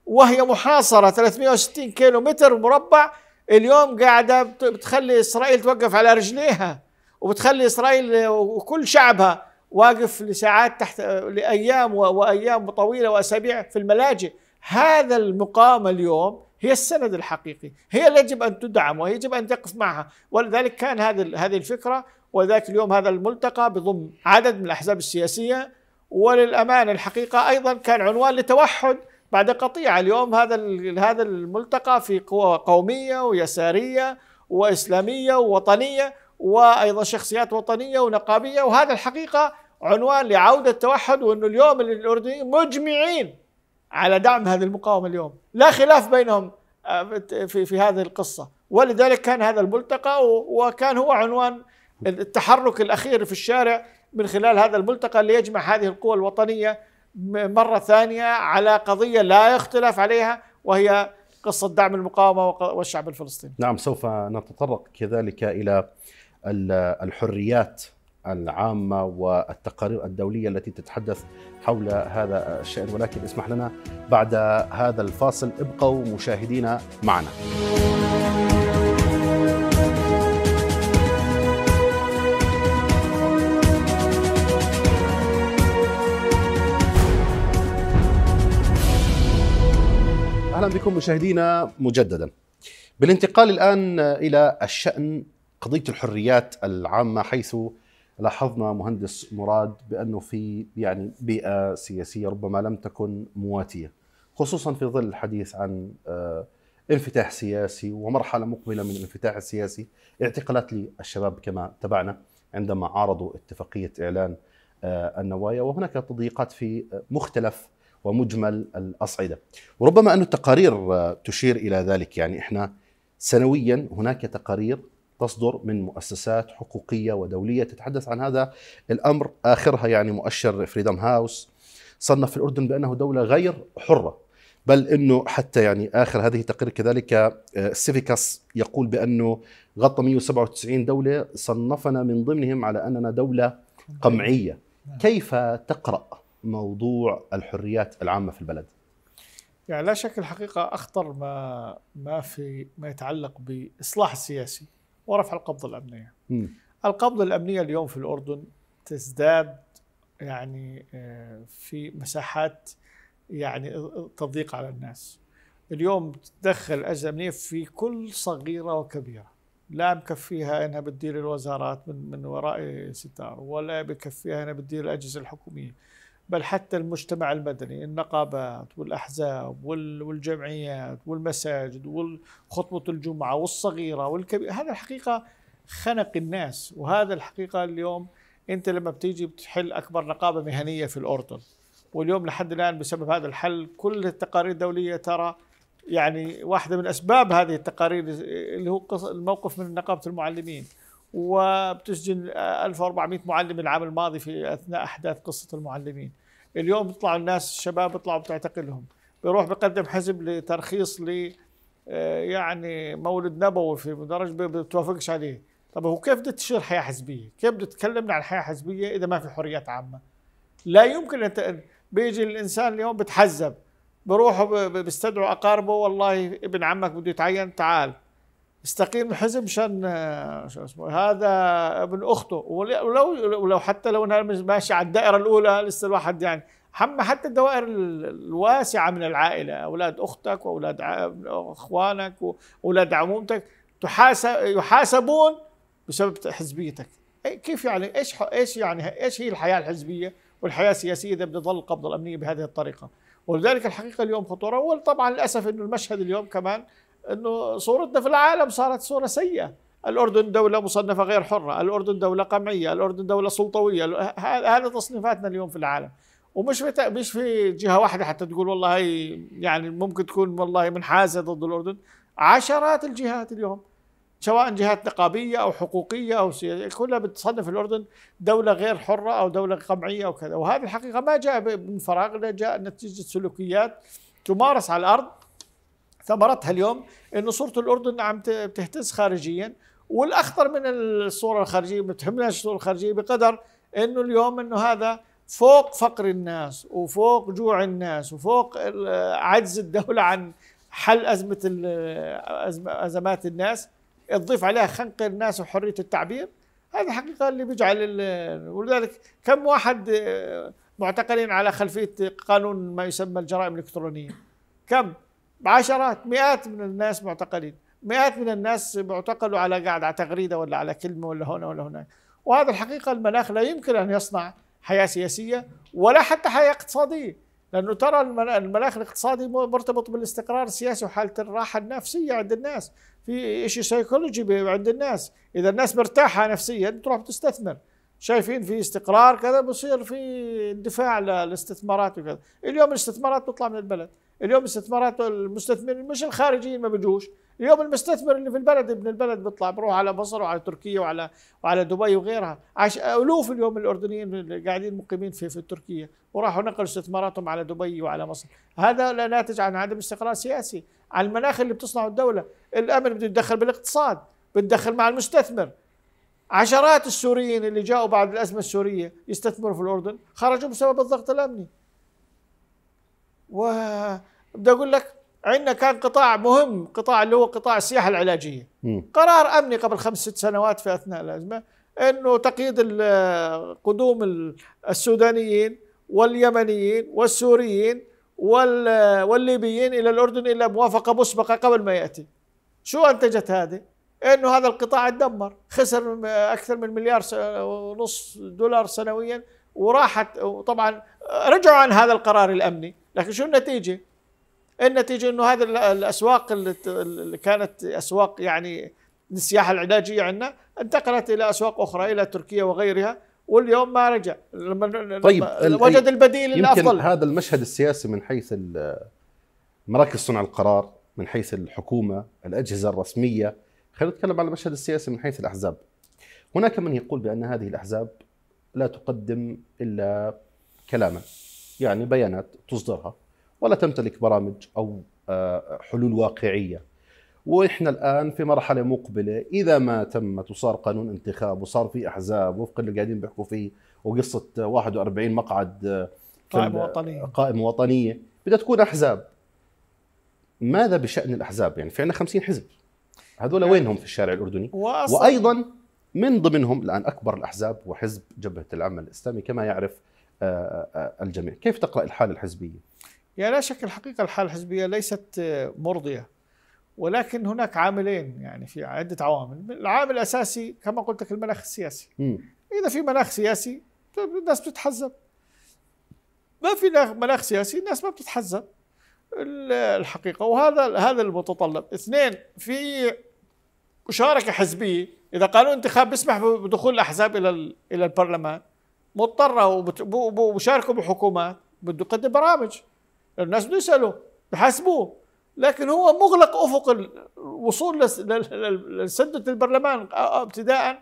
وهي محاصره 360 كيلو متر مربع اليوم قاعده بتخلي اسرائيل توقف على رجليها. وبتخلي إسرائيل وكل شعبها واقف لساعات تحت لأيام وأيام طويلة وأسابيع في الملاجئ هذا المقاومة اليوم هي السند الحقيقي هي اللي يجب أن تدعم ويجب أن تقف معها ولذلك كان هذا هذه الفكرة وذاك اليوم هذا الملتقى بضم عدد من الأحزاب السياسية وللأمانة الحقيقة أيضا كان عنوان لتوحد بعد قطيعة اليوم هذا هذا الملتقى في قوى قومية ويسارية وإسلامية ووطنية وايضا شخصيات وطنيه ونقابيه وهذا الحقيقه عنوان لعوده التوحد وانه اليوم الاردنيين مجمعين على دعم هذه المقاومه اليوم، لا خلاف بينهم آه، في في هذه القصه، ولذلك كان هذا الملتقى وكان هو عنوان التحرك الاخير في الشارع من خلال هذا الملتقى ليجمع هذه القوى الوطنيه مره ثانيه على قضيه لا يختلف عليها وهي قصه دعم المقاومه والشعب الفلسطيني. نعم سوف نتطرق كذلك الى الحريات العامة والتقارير الدولية التي تتحدث حول هذا الشأن ولكن اسمح لنا بعد هذا الفاصل ابقوا مشاهدينا معنا اهلا بكم مشاهدينا مجددا بالانتقال الان الى الشان قضيه الحريات العامه حيث لاحظنا مهندس مراد بانه في يعني بيئه سياسيه ربما لم تكن مواتيه خصوصا في ظل الحديث عن آه، انفتاح سياسي ومرحله مقبله من الانفتاح السياسي اعتقالات للشباب كما تبعنا عندما عارضوا اتفاقيه اعلان آه، النوايا وهناك تضييقات في آه، مختلف ومجمل الاصعده وربما ان التقارير تشير الى ذلك يعني احنا سنويا هناك تقارير تصدر من مؤسسات حقوقيه ودوليه تتحدث عن هذا الامر اخرها يعني مؤشر فريدم هاوس صنف الاردن بانه دوله غير حره بل انه حتى يعني اخر هذه التقرير كذلك سيفيكاس آه، يقول بانه غطى 197 دوله صنفنا من ضمنهم على اننا دوله قمعيه كيف تقرا موضوع الحريات العامه في البلد يعني لا شك الحقيقه اخطر ما ما في ما يتعلق باصلاح السياسي ورفع القبضة الأمنية م. القبضة الأمنية اليوم في الأردن تزداد يعني آه، في مساحات يعني تضيق على الناس اليوم تدخل الأجهزة الأمنية في كل صغيرة وكبيرة لا بكفيها انها بتدير الوزارات من من وراء ستار ولا بكفيها انها بتدير الاجهزه الحكوميه بل حتى المجتمع المدني النقابات والأحزاب والجمعيات والمساجد وخطبة الجمعة والصغيرة والكبيرة هذا الحقيقة خنق الناس وهذا الحقيقة اليوم أنت لما بتيجي بتحل أكبر نقابة مهنية في الأردن واليوم لحد الآن بسبب هذا الحل كل التقارير الدولية ترى يعني واحدة من أسباب هذه التقارير اللي هو الموقف من نقابة المعلمين وبتسجن 1400 آه، معلم العام الماضي في اثناء احداث قصه المعلمين اليوم بيطلعوا الناس الشباب بيطلعوا بتعتقلهم بيروح بقدم حزب لترخيص ل آه، يعني مولد نبوي في درجه بتوافقش عليه طب هو كيف بدك تشير حياه حزبيه كيف بدك تكلمنا عن حياه حزبيه اذا ما في حريات عامه لا يمكن أن بيجي الانسان اليوم بتحزب بروحوا بيستدعوا اقاربه والله ابن عمك بده يتعين تعال يستقيل من الحزب مشان آه، شو اسمه هذا ابن اخته ولو ولو حتى لو انها ماشي على الدائره الاولى لسه الواحد يعني حما حتى الدوائر الواسعه من العائله اولاد اختك واولاد اخوانك واولاد عمومتك تحاسب يحاسبون بسبب حزبيتك إيه، كيف يعني ايش ايش يعني ايش هي الحياه الحزبيه والحياه السياسيه اذا بتظل القبضه الامنيه بهذه الطريقه ولذلك الحقيقه اليوم خطوره وطبعا للاسف انه المشهد اليوم كمان انه صورتنا في العالم صارت صوره سيئه الاردن دوله مصنفه غير حره الاردن دوله قمعيه الاردن دوله سلطويه هذا تصنيفاتنا اليوم في العالم ومش في مش في جهه واحده حتى تقول والله هي يعني ممكن تكون والله منحازه ضد الاردن عشرات الجهات اليوم سواء جهات نقابيه او حقوقيه او سياسيه كلها بتصنف الاردن دوله غير حره او دوله قمعيه وكذا وهذا الحقيقه ما جاء من فراغ جاء نتيجه سلوكيات تمارس على الارض ثمرتها اليوم انه صوره الاردن عم بتهتز خارجيا والاخطر من الصوره الخارجيه ما بتهمناش الصوره الخارجيه بقدر انه اليوم انه هذا فوق فقر الناس وفوق جوع الناس وفوق عجز الدوله عن حل ازمه ازمات الناس تضيف عليها خنق الناس وحريه التعبير هذا حقيقة اللي بيجعل ولذلك كم واحد معتقلين على خلفيه قانون ما يسمى الجرائم الالكترونيه كم عشرات مئات من الناس معتقلين مئات من الناس معتقلوا على قاعد على تغريدة ولا على كلمة ولا هنا ولا هناك وهذا الحقيقة المناخ لا يمكن أن يصنع حياة سياسية ولا حتى حياة اقتصادية لأنه ترى المناخ الاقتصادي مرتبط بالاستقرار السياسي وحالة الراحة النفسية عند الناس في شيء سيكولوجي عند الناس إذا الناس مرتاحة نفسيا تروح تستثمر شايفين في استقرار كذا بصير في اندفاع للاستثمارات وكذا اليوم الاستثمارات تطلع من البلد اليوم استثمارات المستثمرين مش الخارجيين ما بيجوش اليوم المستثمر اللي في البلد ابن البلد بيطلع بروح على مصر وعلى تركيا وعلى وعلى دبي وغيرها عش الوف اليوم الاردنيين اللي قاعدين مقيمين في في تركيا وراحوا نقلوا استثماراتهم على دبي وعلى مصر هذا لا ناتج عن عدم استقرار سياسي على المناخ اللي بتصنعه الدوله الامن بده يتدخل بالاقتصاد بتدخل مع المستثمر عشرات السوريين اللي جاءوا بعد الازمه السوريه يستثمروا في الاردن خرجوا بسبب الضغط الامني وبدي اقول لك عندنا كان قطاع مهم قطاع اللي هو قطاع السياحه العلاجيه م. قرار امني قبل خمس ست سنوات في اثناء الازمه انه تقييد قدوم السودانيين واليمنيين والسوريين والليبيين الى الاردن الا موافقه مسبقه قبل ما ياتي شو انتجت هذه؟ انه هذا القطاع اتدمر خسر اكثر من مليار ونص دولار سنويا وراحت وطبعا رجعوا عن هذا القرار الامني لكن شو النتيجه؟ النتيجه انه هذه الاسواق اللي كانت اسواق يعني للسياحه العلاجيه عندنا انتقلت الى اسواق اخرى الى تركيا وغيرها واليوم ما رجع لما طيب لما وجد البديل يمكن الافضل هذا المشهد السياسي من حيث مراكز صنع القرار من حيث الحكومه الاجهزه الرسميه خلينا نتكلم عن المشهد السياسي من حيث الاحزاب هناك من يقول بان هذه الاحزاب لا تقدم الا كلاما يعني بيانات تصدرها ولا تمتلك برامج او آه، حلول واقعيه واحنا الان في مرحله مقبله اذا ما تمت وصار قانون انتخاب وصار في احزاب وفق اللي قاعدين بيحكوا فيه وقصه 41 مقعد آه، قائمه وطنيه قائمه وطنيه بدها تكون احزاب ماذا بشان الاحزاب يعني في عندنا 50 حزب هذول يعني وينهم في الشارع الاردني وايضا من ضمنهم الان اكبر الاحزاب وحزب جبهه العمل الاسلامي كما يعرف الجميع كيف تقرأ الحالة الحزبية؟ يعني لا شك الحقيقة الحالة الحزبية ليست مرضية ولكن هناك عاملين يعني في عدة عوامل العامل الأساسي كما قلت لك المناخ السياسي م. إذا في مناخ سياسي الناس بتتحزب ما في مناخ سياسي الناس ما بتتحزب الحقيقة وهذا هذا المتطلب اثنين في مشاركة حزبية إذا قانون انتخاب بيسمح بدخول الأحزاب إلى إلى البرلمان مضطره وبشاركوا بحكومات بده يقدم برامج الناس بده يسالوا بحاسبوه لكن هو مغلق افق الوصول لسده البرلمان آه، آه، ابتداء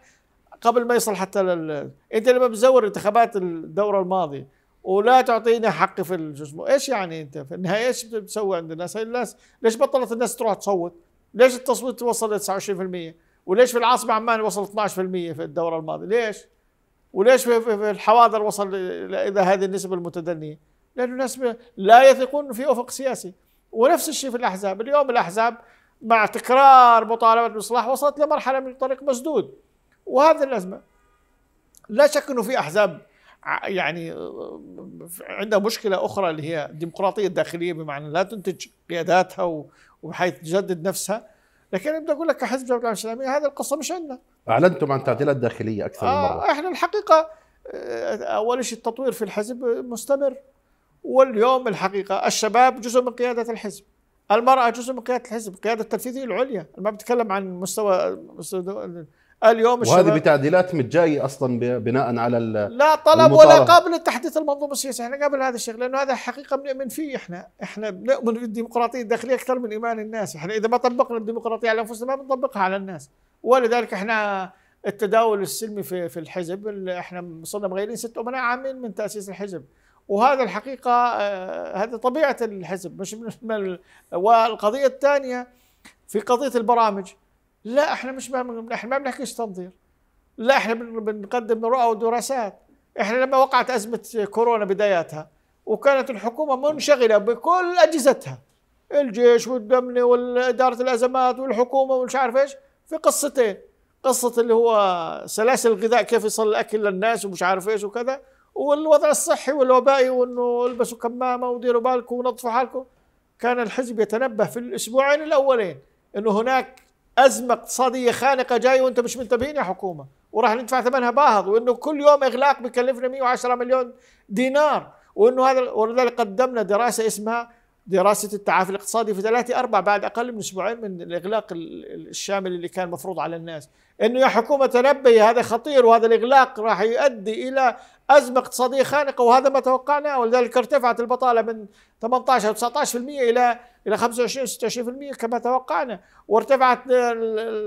قبل ما يصل حتى لل... انت لما بتزور انتخابات الدوره الماضيه ولا تعطينا حق في الجزء ايش يعني انت في النهايه ايش بتسوي عند الناس هاي الناس ليش بطلت الناس تروح تصوت ليش التصويت وصل ل 29% وليش في العاصمه عمان وصل 12% في الدوره الماضيه ليش وليش في الحواضر وصل الى هذه النسبه المتدنيه؟ لان الناس لا يثقون في افق سياسي ونفس الشيء في الاحزاب، اليوم الاحزاب مع تكرار مطالبه الاصلاح وصلت لمرحله من الطريق مسدود وهذه الازمه لا شك انه في احزاب يعني آه، عندها مشكله اخرى اللي هي الديمقراطيه الداخليه بمعنى لا تنتج قياداتها وبحيث تجدد نفسها لكن بدي اقول لك كحزب جبهه الاسلاميه هذه القصه مش عندنا اعلنتم عن تعديلات داخليه اكثر آه من مره احنا الحقيقه آه، اول شيء التطوير في الحزب مستمر واليوم الحقيقه الشباب جزء من قياده الحزب المراه جزء من قياده الحزب القياده التنفيذيه العليا ما بتكلم عن مستوى اليوم الشباب وهذه بتعديلات متجاية اصلا بناء على لا طلب ولا قابل تحديث المنظومه السياسيه، احنا قبل هذا الشيء لانه هذا حقيقه بنؤمن فيه احنا، احنا بنؤمن بالديمقراطيه الداخليه اكثر من ايمان الناس، احنا اذا ما طبقنا الديمقراطيه على انفسنا ما بنطبقها على الناس، ولذلك احنا التداول السلمي في في الحزب احنا صرنا مغيرين ست امناء عامين من تاسيس الحزب، وهذا الحقيقه آه، هذا طبيعه الحزب مش والقضيه الثانيه في قضيه البرامج لا احنا مش ما احنا ما بنحكيش تنظير لا احنا بنقدم رؤى ودراسات احنا لما وقعت ازمه كورونا بداياتها وكانت الحكومه منشغله بكل اجهزتها الجيش والدمنة واداره الازمات والحكومه ومش عارف ايش في قصتين قصه اللي هو سلاسل الغذاء كيف يصل الاكل للناس ومش عارف ايش وكذا والوضع الصحي والوبائي وانه البسوا كمامه وديروا بالكم ونظفوا حالكم كان الحزب يتنبه في الاسبوعين الاولين انه هناك ازمه اقتصاديه خانقه جايه وانتم مش منتبهين يا حكومه وراح ندفع ثمنها باهظ وانه كل يوم اغلاق بيكلفنا 110 مليون دينار وانه هذا ولذلك قدمنا دراسه اسمها دراسه التعافي الاقتصادي في ثلاثة أربعة بعد اقل من اسبوعين من الاغلاق الشامل اللي كان مفروض على الناس انه يا حكومه تنبهي هذا خطير وهذا الاغلاق راح يؤدي الى أزمة اقتصادية خانقة وهذا ما توقعناه ولذلك ارتفعت البطالة من 18 أو 19% إلى إلى 25 26% كما توقعنا وارتفعت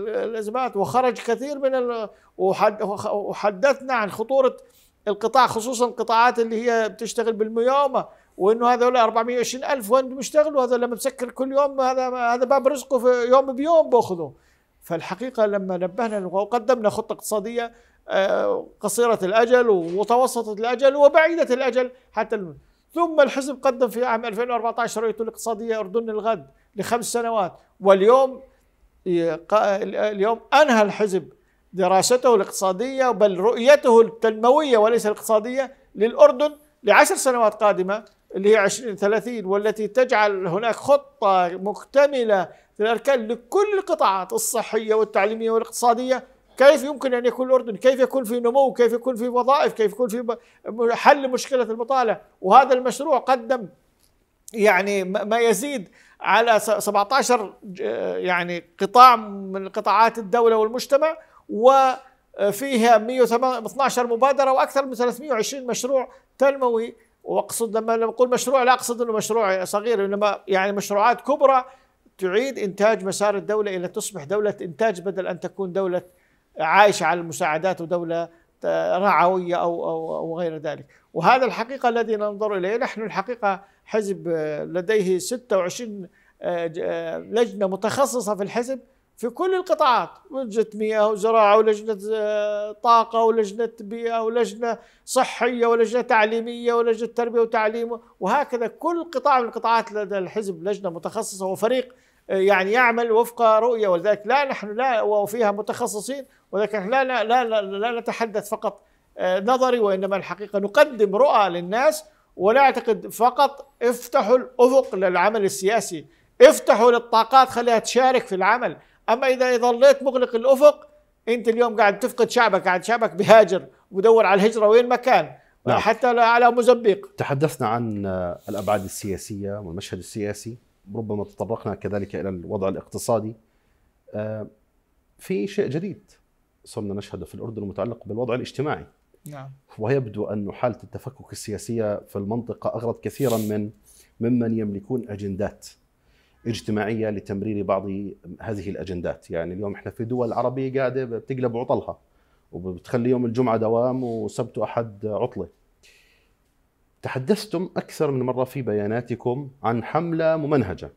الأزمات وخرج كثير من وحدثنا عن خطورة القطاع خصوصا القطاعات اللي هي بتشتغل بالميومة وانه هذول 420 الف وين بيشتغلوا هذا لما بسكر كل يوم هذا هذا باب رزقه في يوم بيوم باخذه فالحقيقه لما نبهنا وقدمنا خطه اقتصاديه قصيرة الأجل ومتوسطة الأجل وبعيدة الأجل حتى الم... ثم الحزب قدم في عام 2014 رؤيته الاقتصادية أردن الغد لخمس سنوات واليوم اليوم أنهى الحزب دراسته الاقتصادية بل رؤيته التنموية وليس الاقتصادية للأردن لعشر سنوات قادمة اللي هي 2030 والتي تجعل هناك خطة مكتملة للأركان لكل القطاعات الصحية والتعليمية والاقتصادية كيف يمكن أن يكون الأردن كيف يكون في نمو كيف يكون في وظائف كيف يكون في حل مشكلة البطاله وهذا المشروع قدم يعني ما يزيد على 17 آه، يعني قطاع من قطاعات الدولة والمجتمع وفيها 112 مبادرة وأكثر من 320 مشروع تنموي واقصد لما نقول مشروع لا اقصد انه مشروع صغير انما يعني مشروعات كبرى تعيد انتاج مسار الدوله الى تصبح دوله انتاج بدل ان تكون دوله عايشة على المساعدات ودولة آه، رعوية أو, أو, أو غير ذلك وهذا الحقيقة الذي ننظر إليه نحن الحقيقة حزب آه، لديه 26 آه، لجنة متخصصة في الحزب في كل القطاعات لجنة مياه وزراعة ولجنة طاقة ولجنة بيئة ولجنة صحية ولجنة تعليمية ولجنة تربية وتعليم وهكذا كل قطاع من القطاعات لدى الحزب لجنة متخصصة وفريق يعني يعمل وفق رؤية ولذلك لا نحن لا وفيها متخصصين ولكن لا لا لا, لا, لا نتحدث فقط آه، نظري وإنما الحقيقة نقدم رؤى للناس ولا أعتقد فقط افتحوا الأفق للعمل السياسي افتحوا للطاقات خليها تشارك في العمل أما إذا ظليت مغلق الأفق أنت اليوم قاعد تفقد شعبك قاعد شعبك بهاجر ودور على الهجرة وين ما كان نعم. حتى على موزمبيق تحدثنا عن الأبعاد السياسية والمشهد السياسي ربما تطرقنا كذلك الى الوضع الاقتصادي آه، في شيء جديد صرنا نشهده في الاردن متعلق بالوضع الاجتماعي نعم ويبدو ان حاله التفكك السياسيه في المنطقه اغرت كثيرا من ممن يملكون اجندات اجتماعيه لتمرير بعض هذه الاجندات، يعني اليوم احنا في دول عربيه قاعده بتقلب عطلها وبتخلي يوم الجمعه دوام وسبت احد عطله. تحدثتم أكثر من مرة في بياناتكم عن حملة ممنهجة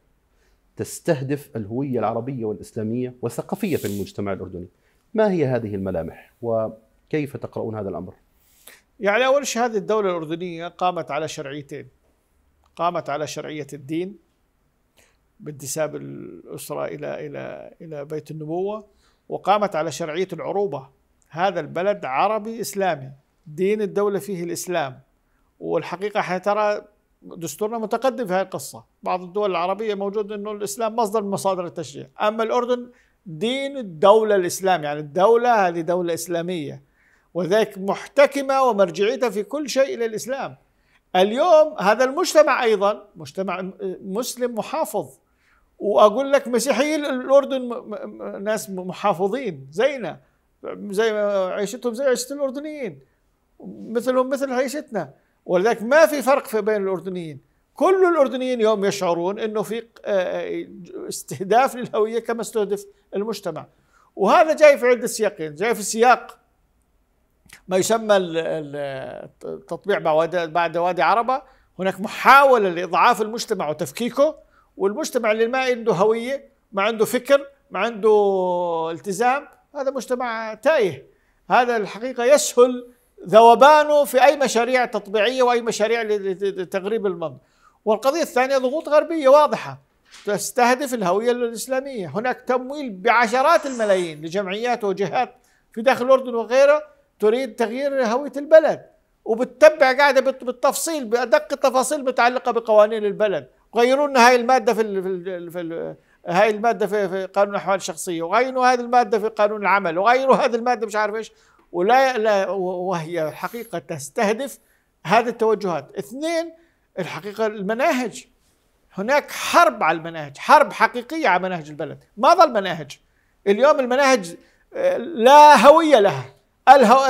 تستهدف الهوية العربية والإسلامية وثقافية المجتمع الأردني ما هي هذه الملامح وكيف تقرؤون هذا الأمر؟ يعني أول شيء هذه الدولة الأردنية قامت على شرعيتين قامت على شرعية الدين بانتساب الأسرة إلى إلى إلى بيت النبوة وقامت على شرعية العروبة هذا البلد عربي إسلامي دين الدولة فيه الإسلام والحقيقه ترى دستورنا متقدم في هذه القصه بعض الدول العربيه موجود انه الاسلام مصدر من مصادر التشريع اما الاردن دين الدوله الاسلاميه يعني الدوله هذه دوله اسلاميه وذلك محتكمه ومرجعيتها في كل شيء الى الاسلام اليوم هذا المجتمع ايضا مجتمع مسلم محافظ واقول لك مسيحي الاردن ناس محافظين زينا زي عيشتهم زي عيشه الاردنيين مثلهم مثل عيشتنا ولذلك ما في فرق في بين الأردنيين كل الأردنيين اليوم يشعرون أنه في آه، آه، استهداف للهوية كما استهدف المجتمع وهذا جاي في عدة سياقين جاي في سياق ما يسمى التطبيع بعد وادي عربة هناك محاولة لإضعاف المجتمع وتفكيكه والمجتمع اللي ما عنده هوية ما عنده فكر ما عنده التزام هذا مجتمع تايه هذا الحقيقة يسهل ذوبانه في أي مشاريع تطبيعية وأي مشاريع لتغريب المنطقة والقضية الثانية ضغوط غربية واضحة تستهدف الهوية الإسلامية هناك تمويل بعشرات الملايين لجمعيات وجهات في داخل الأردن وغيرها تريد تغيير هوية البلد وبتتبع قاعدة بالتفصيل بأدق التفاصيل المتعلقه بقوانين البلد غيروا لنا هاي المادة في ال في, في هاي المادة في قانون الأحوال الشخصية وغيروا هذه المادة في قانون العمل وغيروا هذه المادة مش عارف ايش ولا لا وهي حقيقة تستهدف هذه التوجهات اثنين الحقيقة المناهج هناك حرب على المناهج حرب حقيقية على مناهج البلد ما ظل مناهج اليوم المناهج آه، لا هوية لها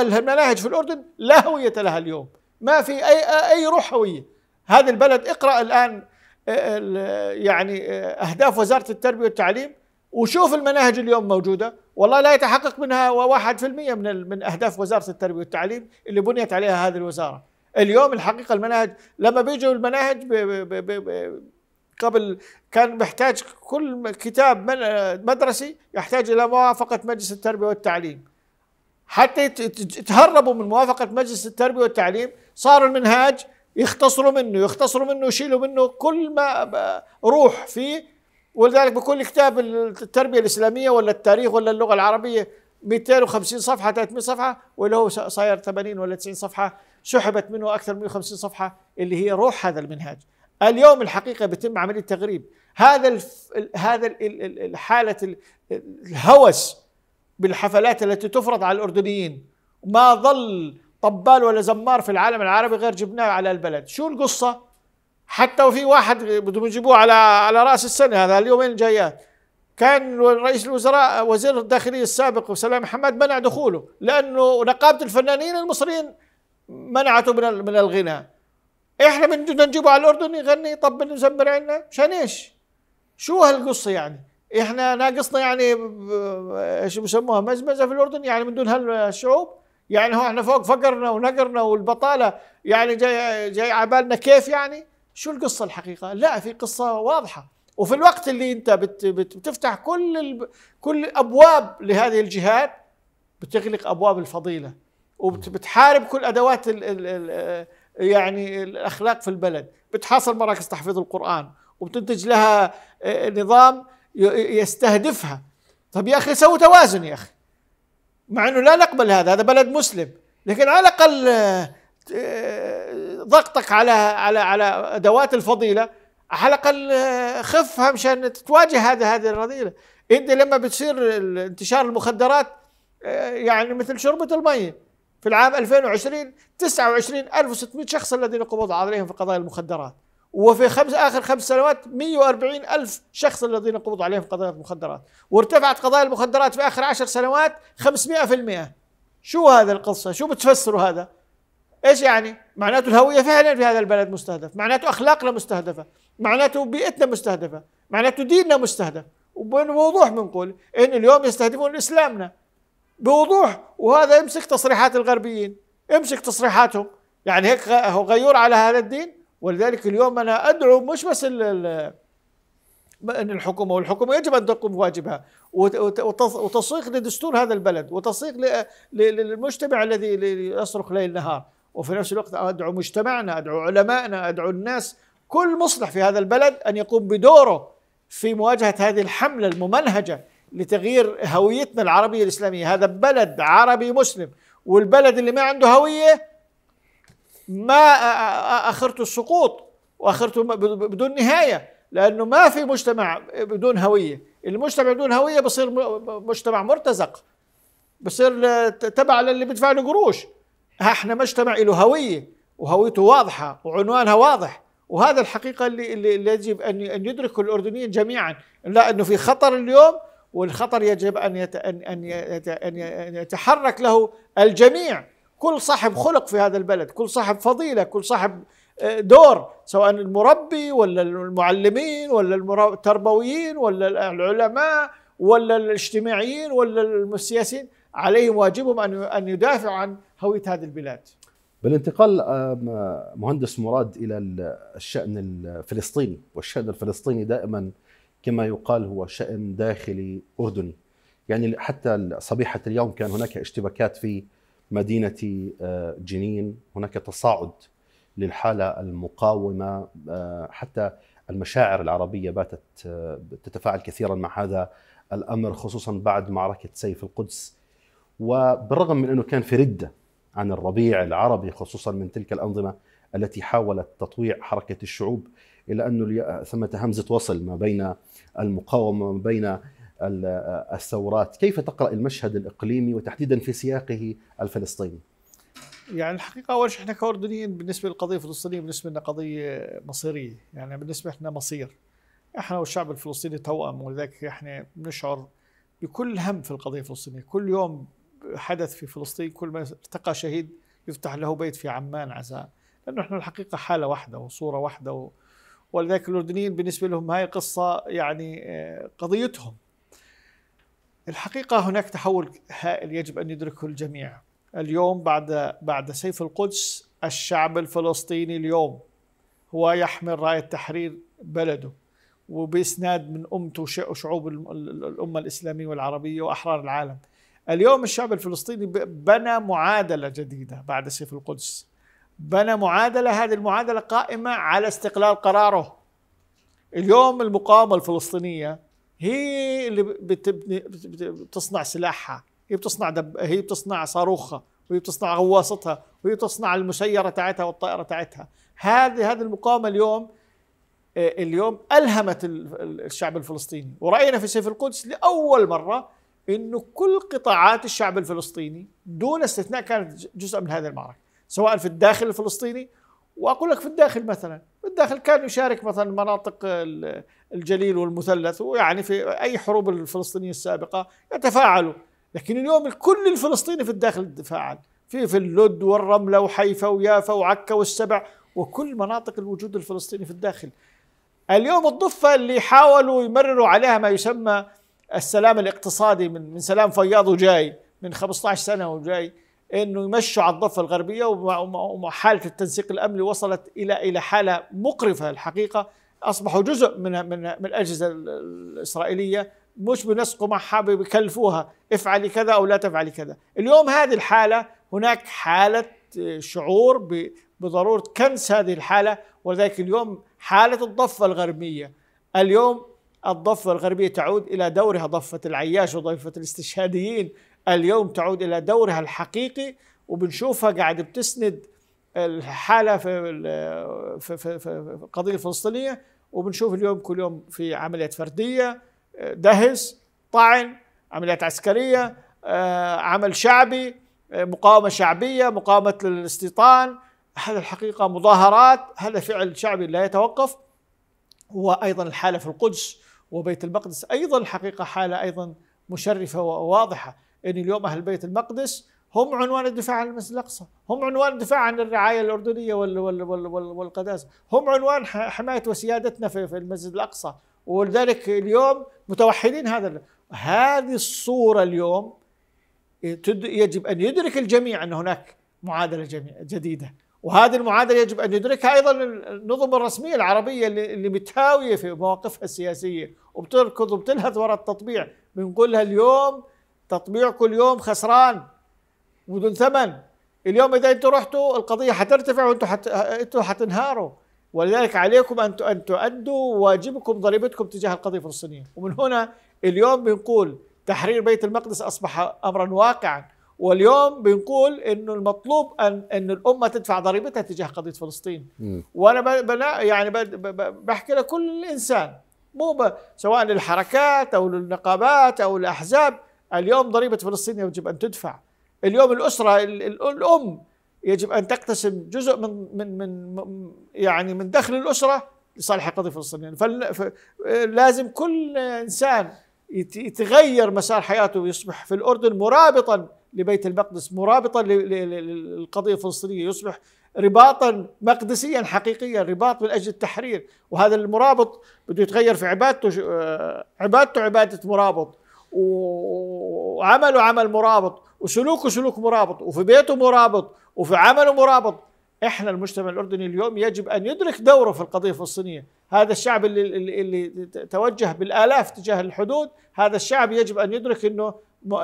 المناهج في الأردن لا هوية لها اليوم ما في أي, أي روح هوية هذه البلد اقرأ الآن آه، يعني آه، أهداف وزارة التربية والتعليم وشوف المناهج اليوم موجوده والله لا يتحقق منها واحد في المية من من اهداف وزاره التربيه والتعليم اللي بنيت عليها هذه الوزاره اليوم الحقيقه المناهج لما بيجوا المناهج بي بي بي بي قبل كان محتاج كل كتاب مدرسي يحتاج الى موافقه مجلس التربيه والتعليم حتى تهربوا من موافقه مجلس التربيه والتعليم صار المنهاج يختصروا منه يختصروا منه يشيلوا منه كل ما روح فيه ولذلك بكل كتاب التربية الإسلامية ولا التاريخ ولا اللغة العربية 250 صفحة 300 صفحة واللي هو صاير 80 ولا 90 صفحة سحبت منه أكثر من 150 صفحة اللي هي روح هذا المنهاج اليوم الحقيقة بتم عملية تغريب هذا هذا حالة الهوس بالحفلات التي تفرض على الأردنيين ما ظل طبال ولا زمار في العالم العربي غير جبناه على البلد شو القصة؟ حتى وفي واحد بدهم يجيبوه على على راس السنه هذا اليومين الجايات كان رئيس الوزراء وزير الداخليه السابق وسلام محمد منع دخوله لانه نقابه الفنانين المصريين منعته من من الغناء احنا بدنا نجيبه على الاردن يغني طب بدنا نزمر عنا مشان ايش؟ شو هالقصه يعني؟ احنا ناقصنا يعني ايش بسموها مزمزه في الاردن يعني من دون هالشعوب؟ يعني هو احنا فوق فقرنا ونقرنا والبطاله يعني جاي جاي على بالنا كيف يعني؟ شو القصة الحقيقة؟ لا في قصة واضحة وفي الوقت اللي أنت بت بتفتح كل ال... كل أبواب لهذه الجهات بتغلق أبواب الفضيلة وبتحارب كل أدوات ال... ال... يعني الأخلاق في البلد بتحاصر مراكز تحفيظ القرآن وبتنتج لها آه، نظام يستهدفها طب يا أخي سووا توازن يا أخي مع أنه لا نقبل هذا هذا بلد مسلم لكن على الأقل آه، ضغطك على على على ادوات الفضيله على الاقل آه، خفها مشان تتواجه هذا هذه الرذيله انت لما بتصير انتشار المخدرات آه، يعني مثل شربة المية في العام 2020 29600 شخص الذين قبض عليهم في قضايا المخدرات وفي خمس اخر خمس سنوات 140 الف شخص الذين قبض عليهم في قضايا المخدرات وارتفعت قضايا المخدرات في اخر عشر سنوات 500% شو هذا القصه شو بتفسروا هذا ايش يعني؟ معناته الهويه فعلا في هذا البلد مستهدف، معناته اخلاقنا مستهدفه، معناته بيئتنا مستهدفه، معناته ديننا مستهدف، وبوضوح بنقول ان اليوم يستهدفون اسلامنا بوضوح وهذا امسك تصريحات الغربيين، امسك تصريحاتهم، يعني هيك هو غيور على هذا الدين ولذلك اليوم انا ادعو مش بس ال ان الحكومه والحكومه يجب ان تقوم بواجبها وتصيغ لدستور هذا البلد وتصيغ للمجتمع الذي يصرخ ليل نهار وفي نفس الوقت أدعو مجتمعنا أدعو علمائنا أدعو الناس كل مصلح في هذا البلد أن يقوم بدوره في مواجهة هذه الحملة الممنهجة لتغيير هويتنا العربية الإسلامية هذا بلد عربي مسلم والبلد اللي ما عنده هوية ما أخرته السقوط وأخرته بدون نهاية لأنه ما في مجتمع بدون هوية المجتمع بدون هوية بصير مجتمع مرتزق بصير تبع للي بيدفع له قروش احنا مجتمع له هويه وهويته واضحه وعنوانها واضح وهذا الحقيقه اللي, اللي يجب ان ان يدركه الاردنيين جميعا لا انه في خطر اليوم والخطر يجب ان يت... ان ان يتحرك له الجميع كل صاحب خلق في هذا البلد كل صاحب فضيله كل صاحب آه، دور سواء المربي ولا المعلمين ولا التربويين ولا العلماء ولا الاجتماعيين ولا السياسيين عليهم واجبهم ان ان يدافعوا عن هويه هذه البلاد. بالانتقال آه، مهندس مراد الى الشان الفلسطيني والشان الفلسطيني دائما كما يقال هو شان داخلي اردني يعني حتى صبيحه اليوم كان هناك اشتباكات في مدينه آه، جنين هناك تصاعد للحاله المقاومه آه، حتى المشاعر العربيه باتت تتفاعل كثيرا مع هذا الامر خصوصا بعد معركه سيف القدس وبالرغم من انه كان في رده عن الربيع العربي خصوصا من تلك الأنظمة التي حاولت تطويع حركة الشعوب إلى أنه ثمة همزة وصل ما بين المقاومة وما بين الثورات كيف تقرأ المشهد الإقليمي وتحديدا في سياقه الفلسطيني يعني الحقيقة أول شيء إحنا كأردنيين بالنسبة للقضية الفلسطينية بالنسبة لنا قضية مصيرية يعني بالنسبة إحنا مصير إحنا والشعب الفلسطيني توأم ولذلك إحنا بنشعر بكل هم في القضية الفلسطينية كل يوم حدث في فلسطين كل ما ارتقى شهيد يفتح له بيت في عمان عسى لأنه نحن الحقيقة حالة واحدة وصورة واحدة و... ولذلك الأردنيين بالنسبة لهم هاي قصة يعني آه، قضيتهم الحقيقة هناك تحول هائل يجب أن يدركه الجميع اليوم بعد بعد سيف القدس الشعب الفلسطيني اليوم هو يحمل راية تحرير بلده وبإسناد من أمته وشعوب الأمة الإسلامية والعربية وأحرار العالم اليوم الشعب الفلسطيني بنى معادلة جديدة بعد سيف القدس بنى معادلة هذه المعادلة قائمة على استقلال قراره اليوم المقاومة الفلسطينية هي اللي بتبني بتصنع سلاحها هي بتصنع دب هي بتصنع صاروخها وهي بتصنع غواصتها وهي بتصنع المسيرة تاعتها والطائرة تاعتها هذه هذه المقاومة اليوم آه، اليوم ألهمت الشعب الفلسطيني ورأينا في سيف القدس لأول مرة انه كل قطاعات الشعب الفلسطيني دون استثناء كانت جزء من هذه المعركه سواء في الداخل الفلسطيني واقول لك في الداخل مثلا في الداخل كان يشارك مثلا مناطق الجليل والمثلث ويعني في اي حروب الفلسطينيه السابقه يتفاعلوا لكن اليوم الكل الفلسطيني في الداخل يتفاعل في في اللد والرمله وحيفا ويافا وعكا والسبع وكل مناطق الوجود الفلسطيني في الداخل اليوم الضفه اللي حاولوا يمرروا عليها ما يسمى السلام الاقتصادي من من سلام فياض وجاي من 15 سنه وجاي انه يمشوا على الضفه الغربيه وحاله التنسيق الامني وصلت الى الى حاله مقرفه الحقيقه اصبحوا جزء من من من الاجهزه الاسرائيليه مش بنسقوا معها بيكلفوها افعلي كذا او لا تفعلي كذا اليوم هذه الحاله هناك حاله شعور بضروره كنس هذه الحاله ولذلك اليوم حاله الضفه الغربيه اليوم الضفة الغربية تعود إلى دورها ضفة العياش وضفة الاستشهاديين اليوم تعود إلى دورها الحقيقي وبنشوفها قاعد بتسند الحالة في, في, في, في القضية الفلسطينية وبنشوف اليوم كل يوم في عمليات فردية دهس طعن عمليات عسكرية آه، عمل شعبي آه، مقاومة شعبية مقاومة للاستيطان هذا الحقيقة مظاهرات هذا فعل شعبي لا يتوقف وأيضا الحالة في القدس وبيت المقدس أيضا الحقيقة حالة أيضا مشرفة وواضحة أن اليوم أهل بيت المقدس هم عنوان الدفاع عن المسجد الأقصى هم عنوان الدفاع عن الرعاية الأردنية والقداسة هم عنوان حماية وسيادتنا في المسجد الأقصى ولذلك اليوم متوحدين هذا هذه الصورة اليوم يجب أن يدرك الجميع أن هناك معادلة جديدة وهذه المعادله يجب ان يدركها ايضا النظم الرسميه العربيه اللي متهاويه في مواقفها السياسيه وبتركض وبتلهث وراء التطبيع بنقول لها اليوم تطبيع كل يوم خسران بدون ثمن اليوم اذا انتم رحتوا القضيه حترتفع وانتم حت... انتم حتنهاروا ولذلك عليكم ان ان تؤدوا واجبكم ضريبتكم تجاه القضيه الفلسطينيه ومن هنا اليوم بنقول تحرير بيت المقدس اصبح امرا واقعا واليوم بنقول انه المطلوب ان ان الامه تدفع ضريبتها تجاه قضيه فلسطين م. وانا بنا يعني بحكي لكل انسان مو سواء للحركات او للنقابات او الاحزاب اليوم ضريبه فلسطين يجب ان تدفع اليوم الاسره الام يجب ان تقتسم جزء من من من يعني من دخل الاسره لصالح القضيه الفلسطينيه يعني فل... فلازم كل انسان يتغير مسار حياته ويصبح في الاردن مرابطا لبيت المقدس مرابطا للقضيه الفلسطينيه يصبح رباطا مقدسيا حقيقيا رباط من اجل التحرير وهذا المرابط بده يتغير في عبادته آه، عبادته عباده مرابط وعمله عمل مرابط وسلوكه سلوك مرابط وفي بيته مرابط وفي عمله مرابط احنا المجتمع الاردني اليوم يجب ان يدرك دوره في القضيه الفلسطينيه، هذا الشعب اللي, اللي توجه بالالاف تجاه الحدود، هذا الشعب يجب ان يدرك انه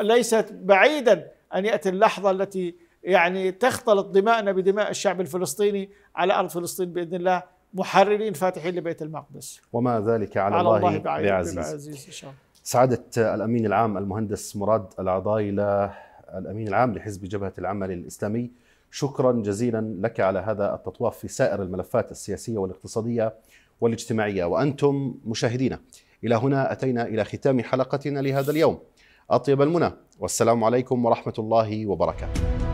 ليست بعيدا أن يأتي اللحظة التي يعني تختلط دماءنا بدماء الشعب الفلسطيني على أرض فلسطين بإذن الله محررين فاتحين لبيت المقدس وما ذلك على, على الله, الله بعزيز, بعزيز إن شاء الله. سعادة الأمين العام المهندس مراد العضايلة الأمين العام لحزب جبهة العمل الإسلامي شكرا جزيلا لك على هذا التطواف في سائر الملفات السياسية والاقتصادية والاجتماعية وأنتم مشاهدينا إلى هنا أتينا إلى ختام حلقتنا لهذا اليوم أطيب المنى والسلام عليكم ورحمة الله وبركاته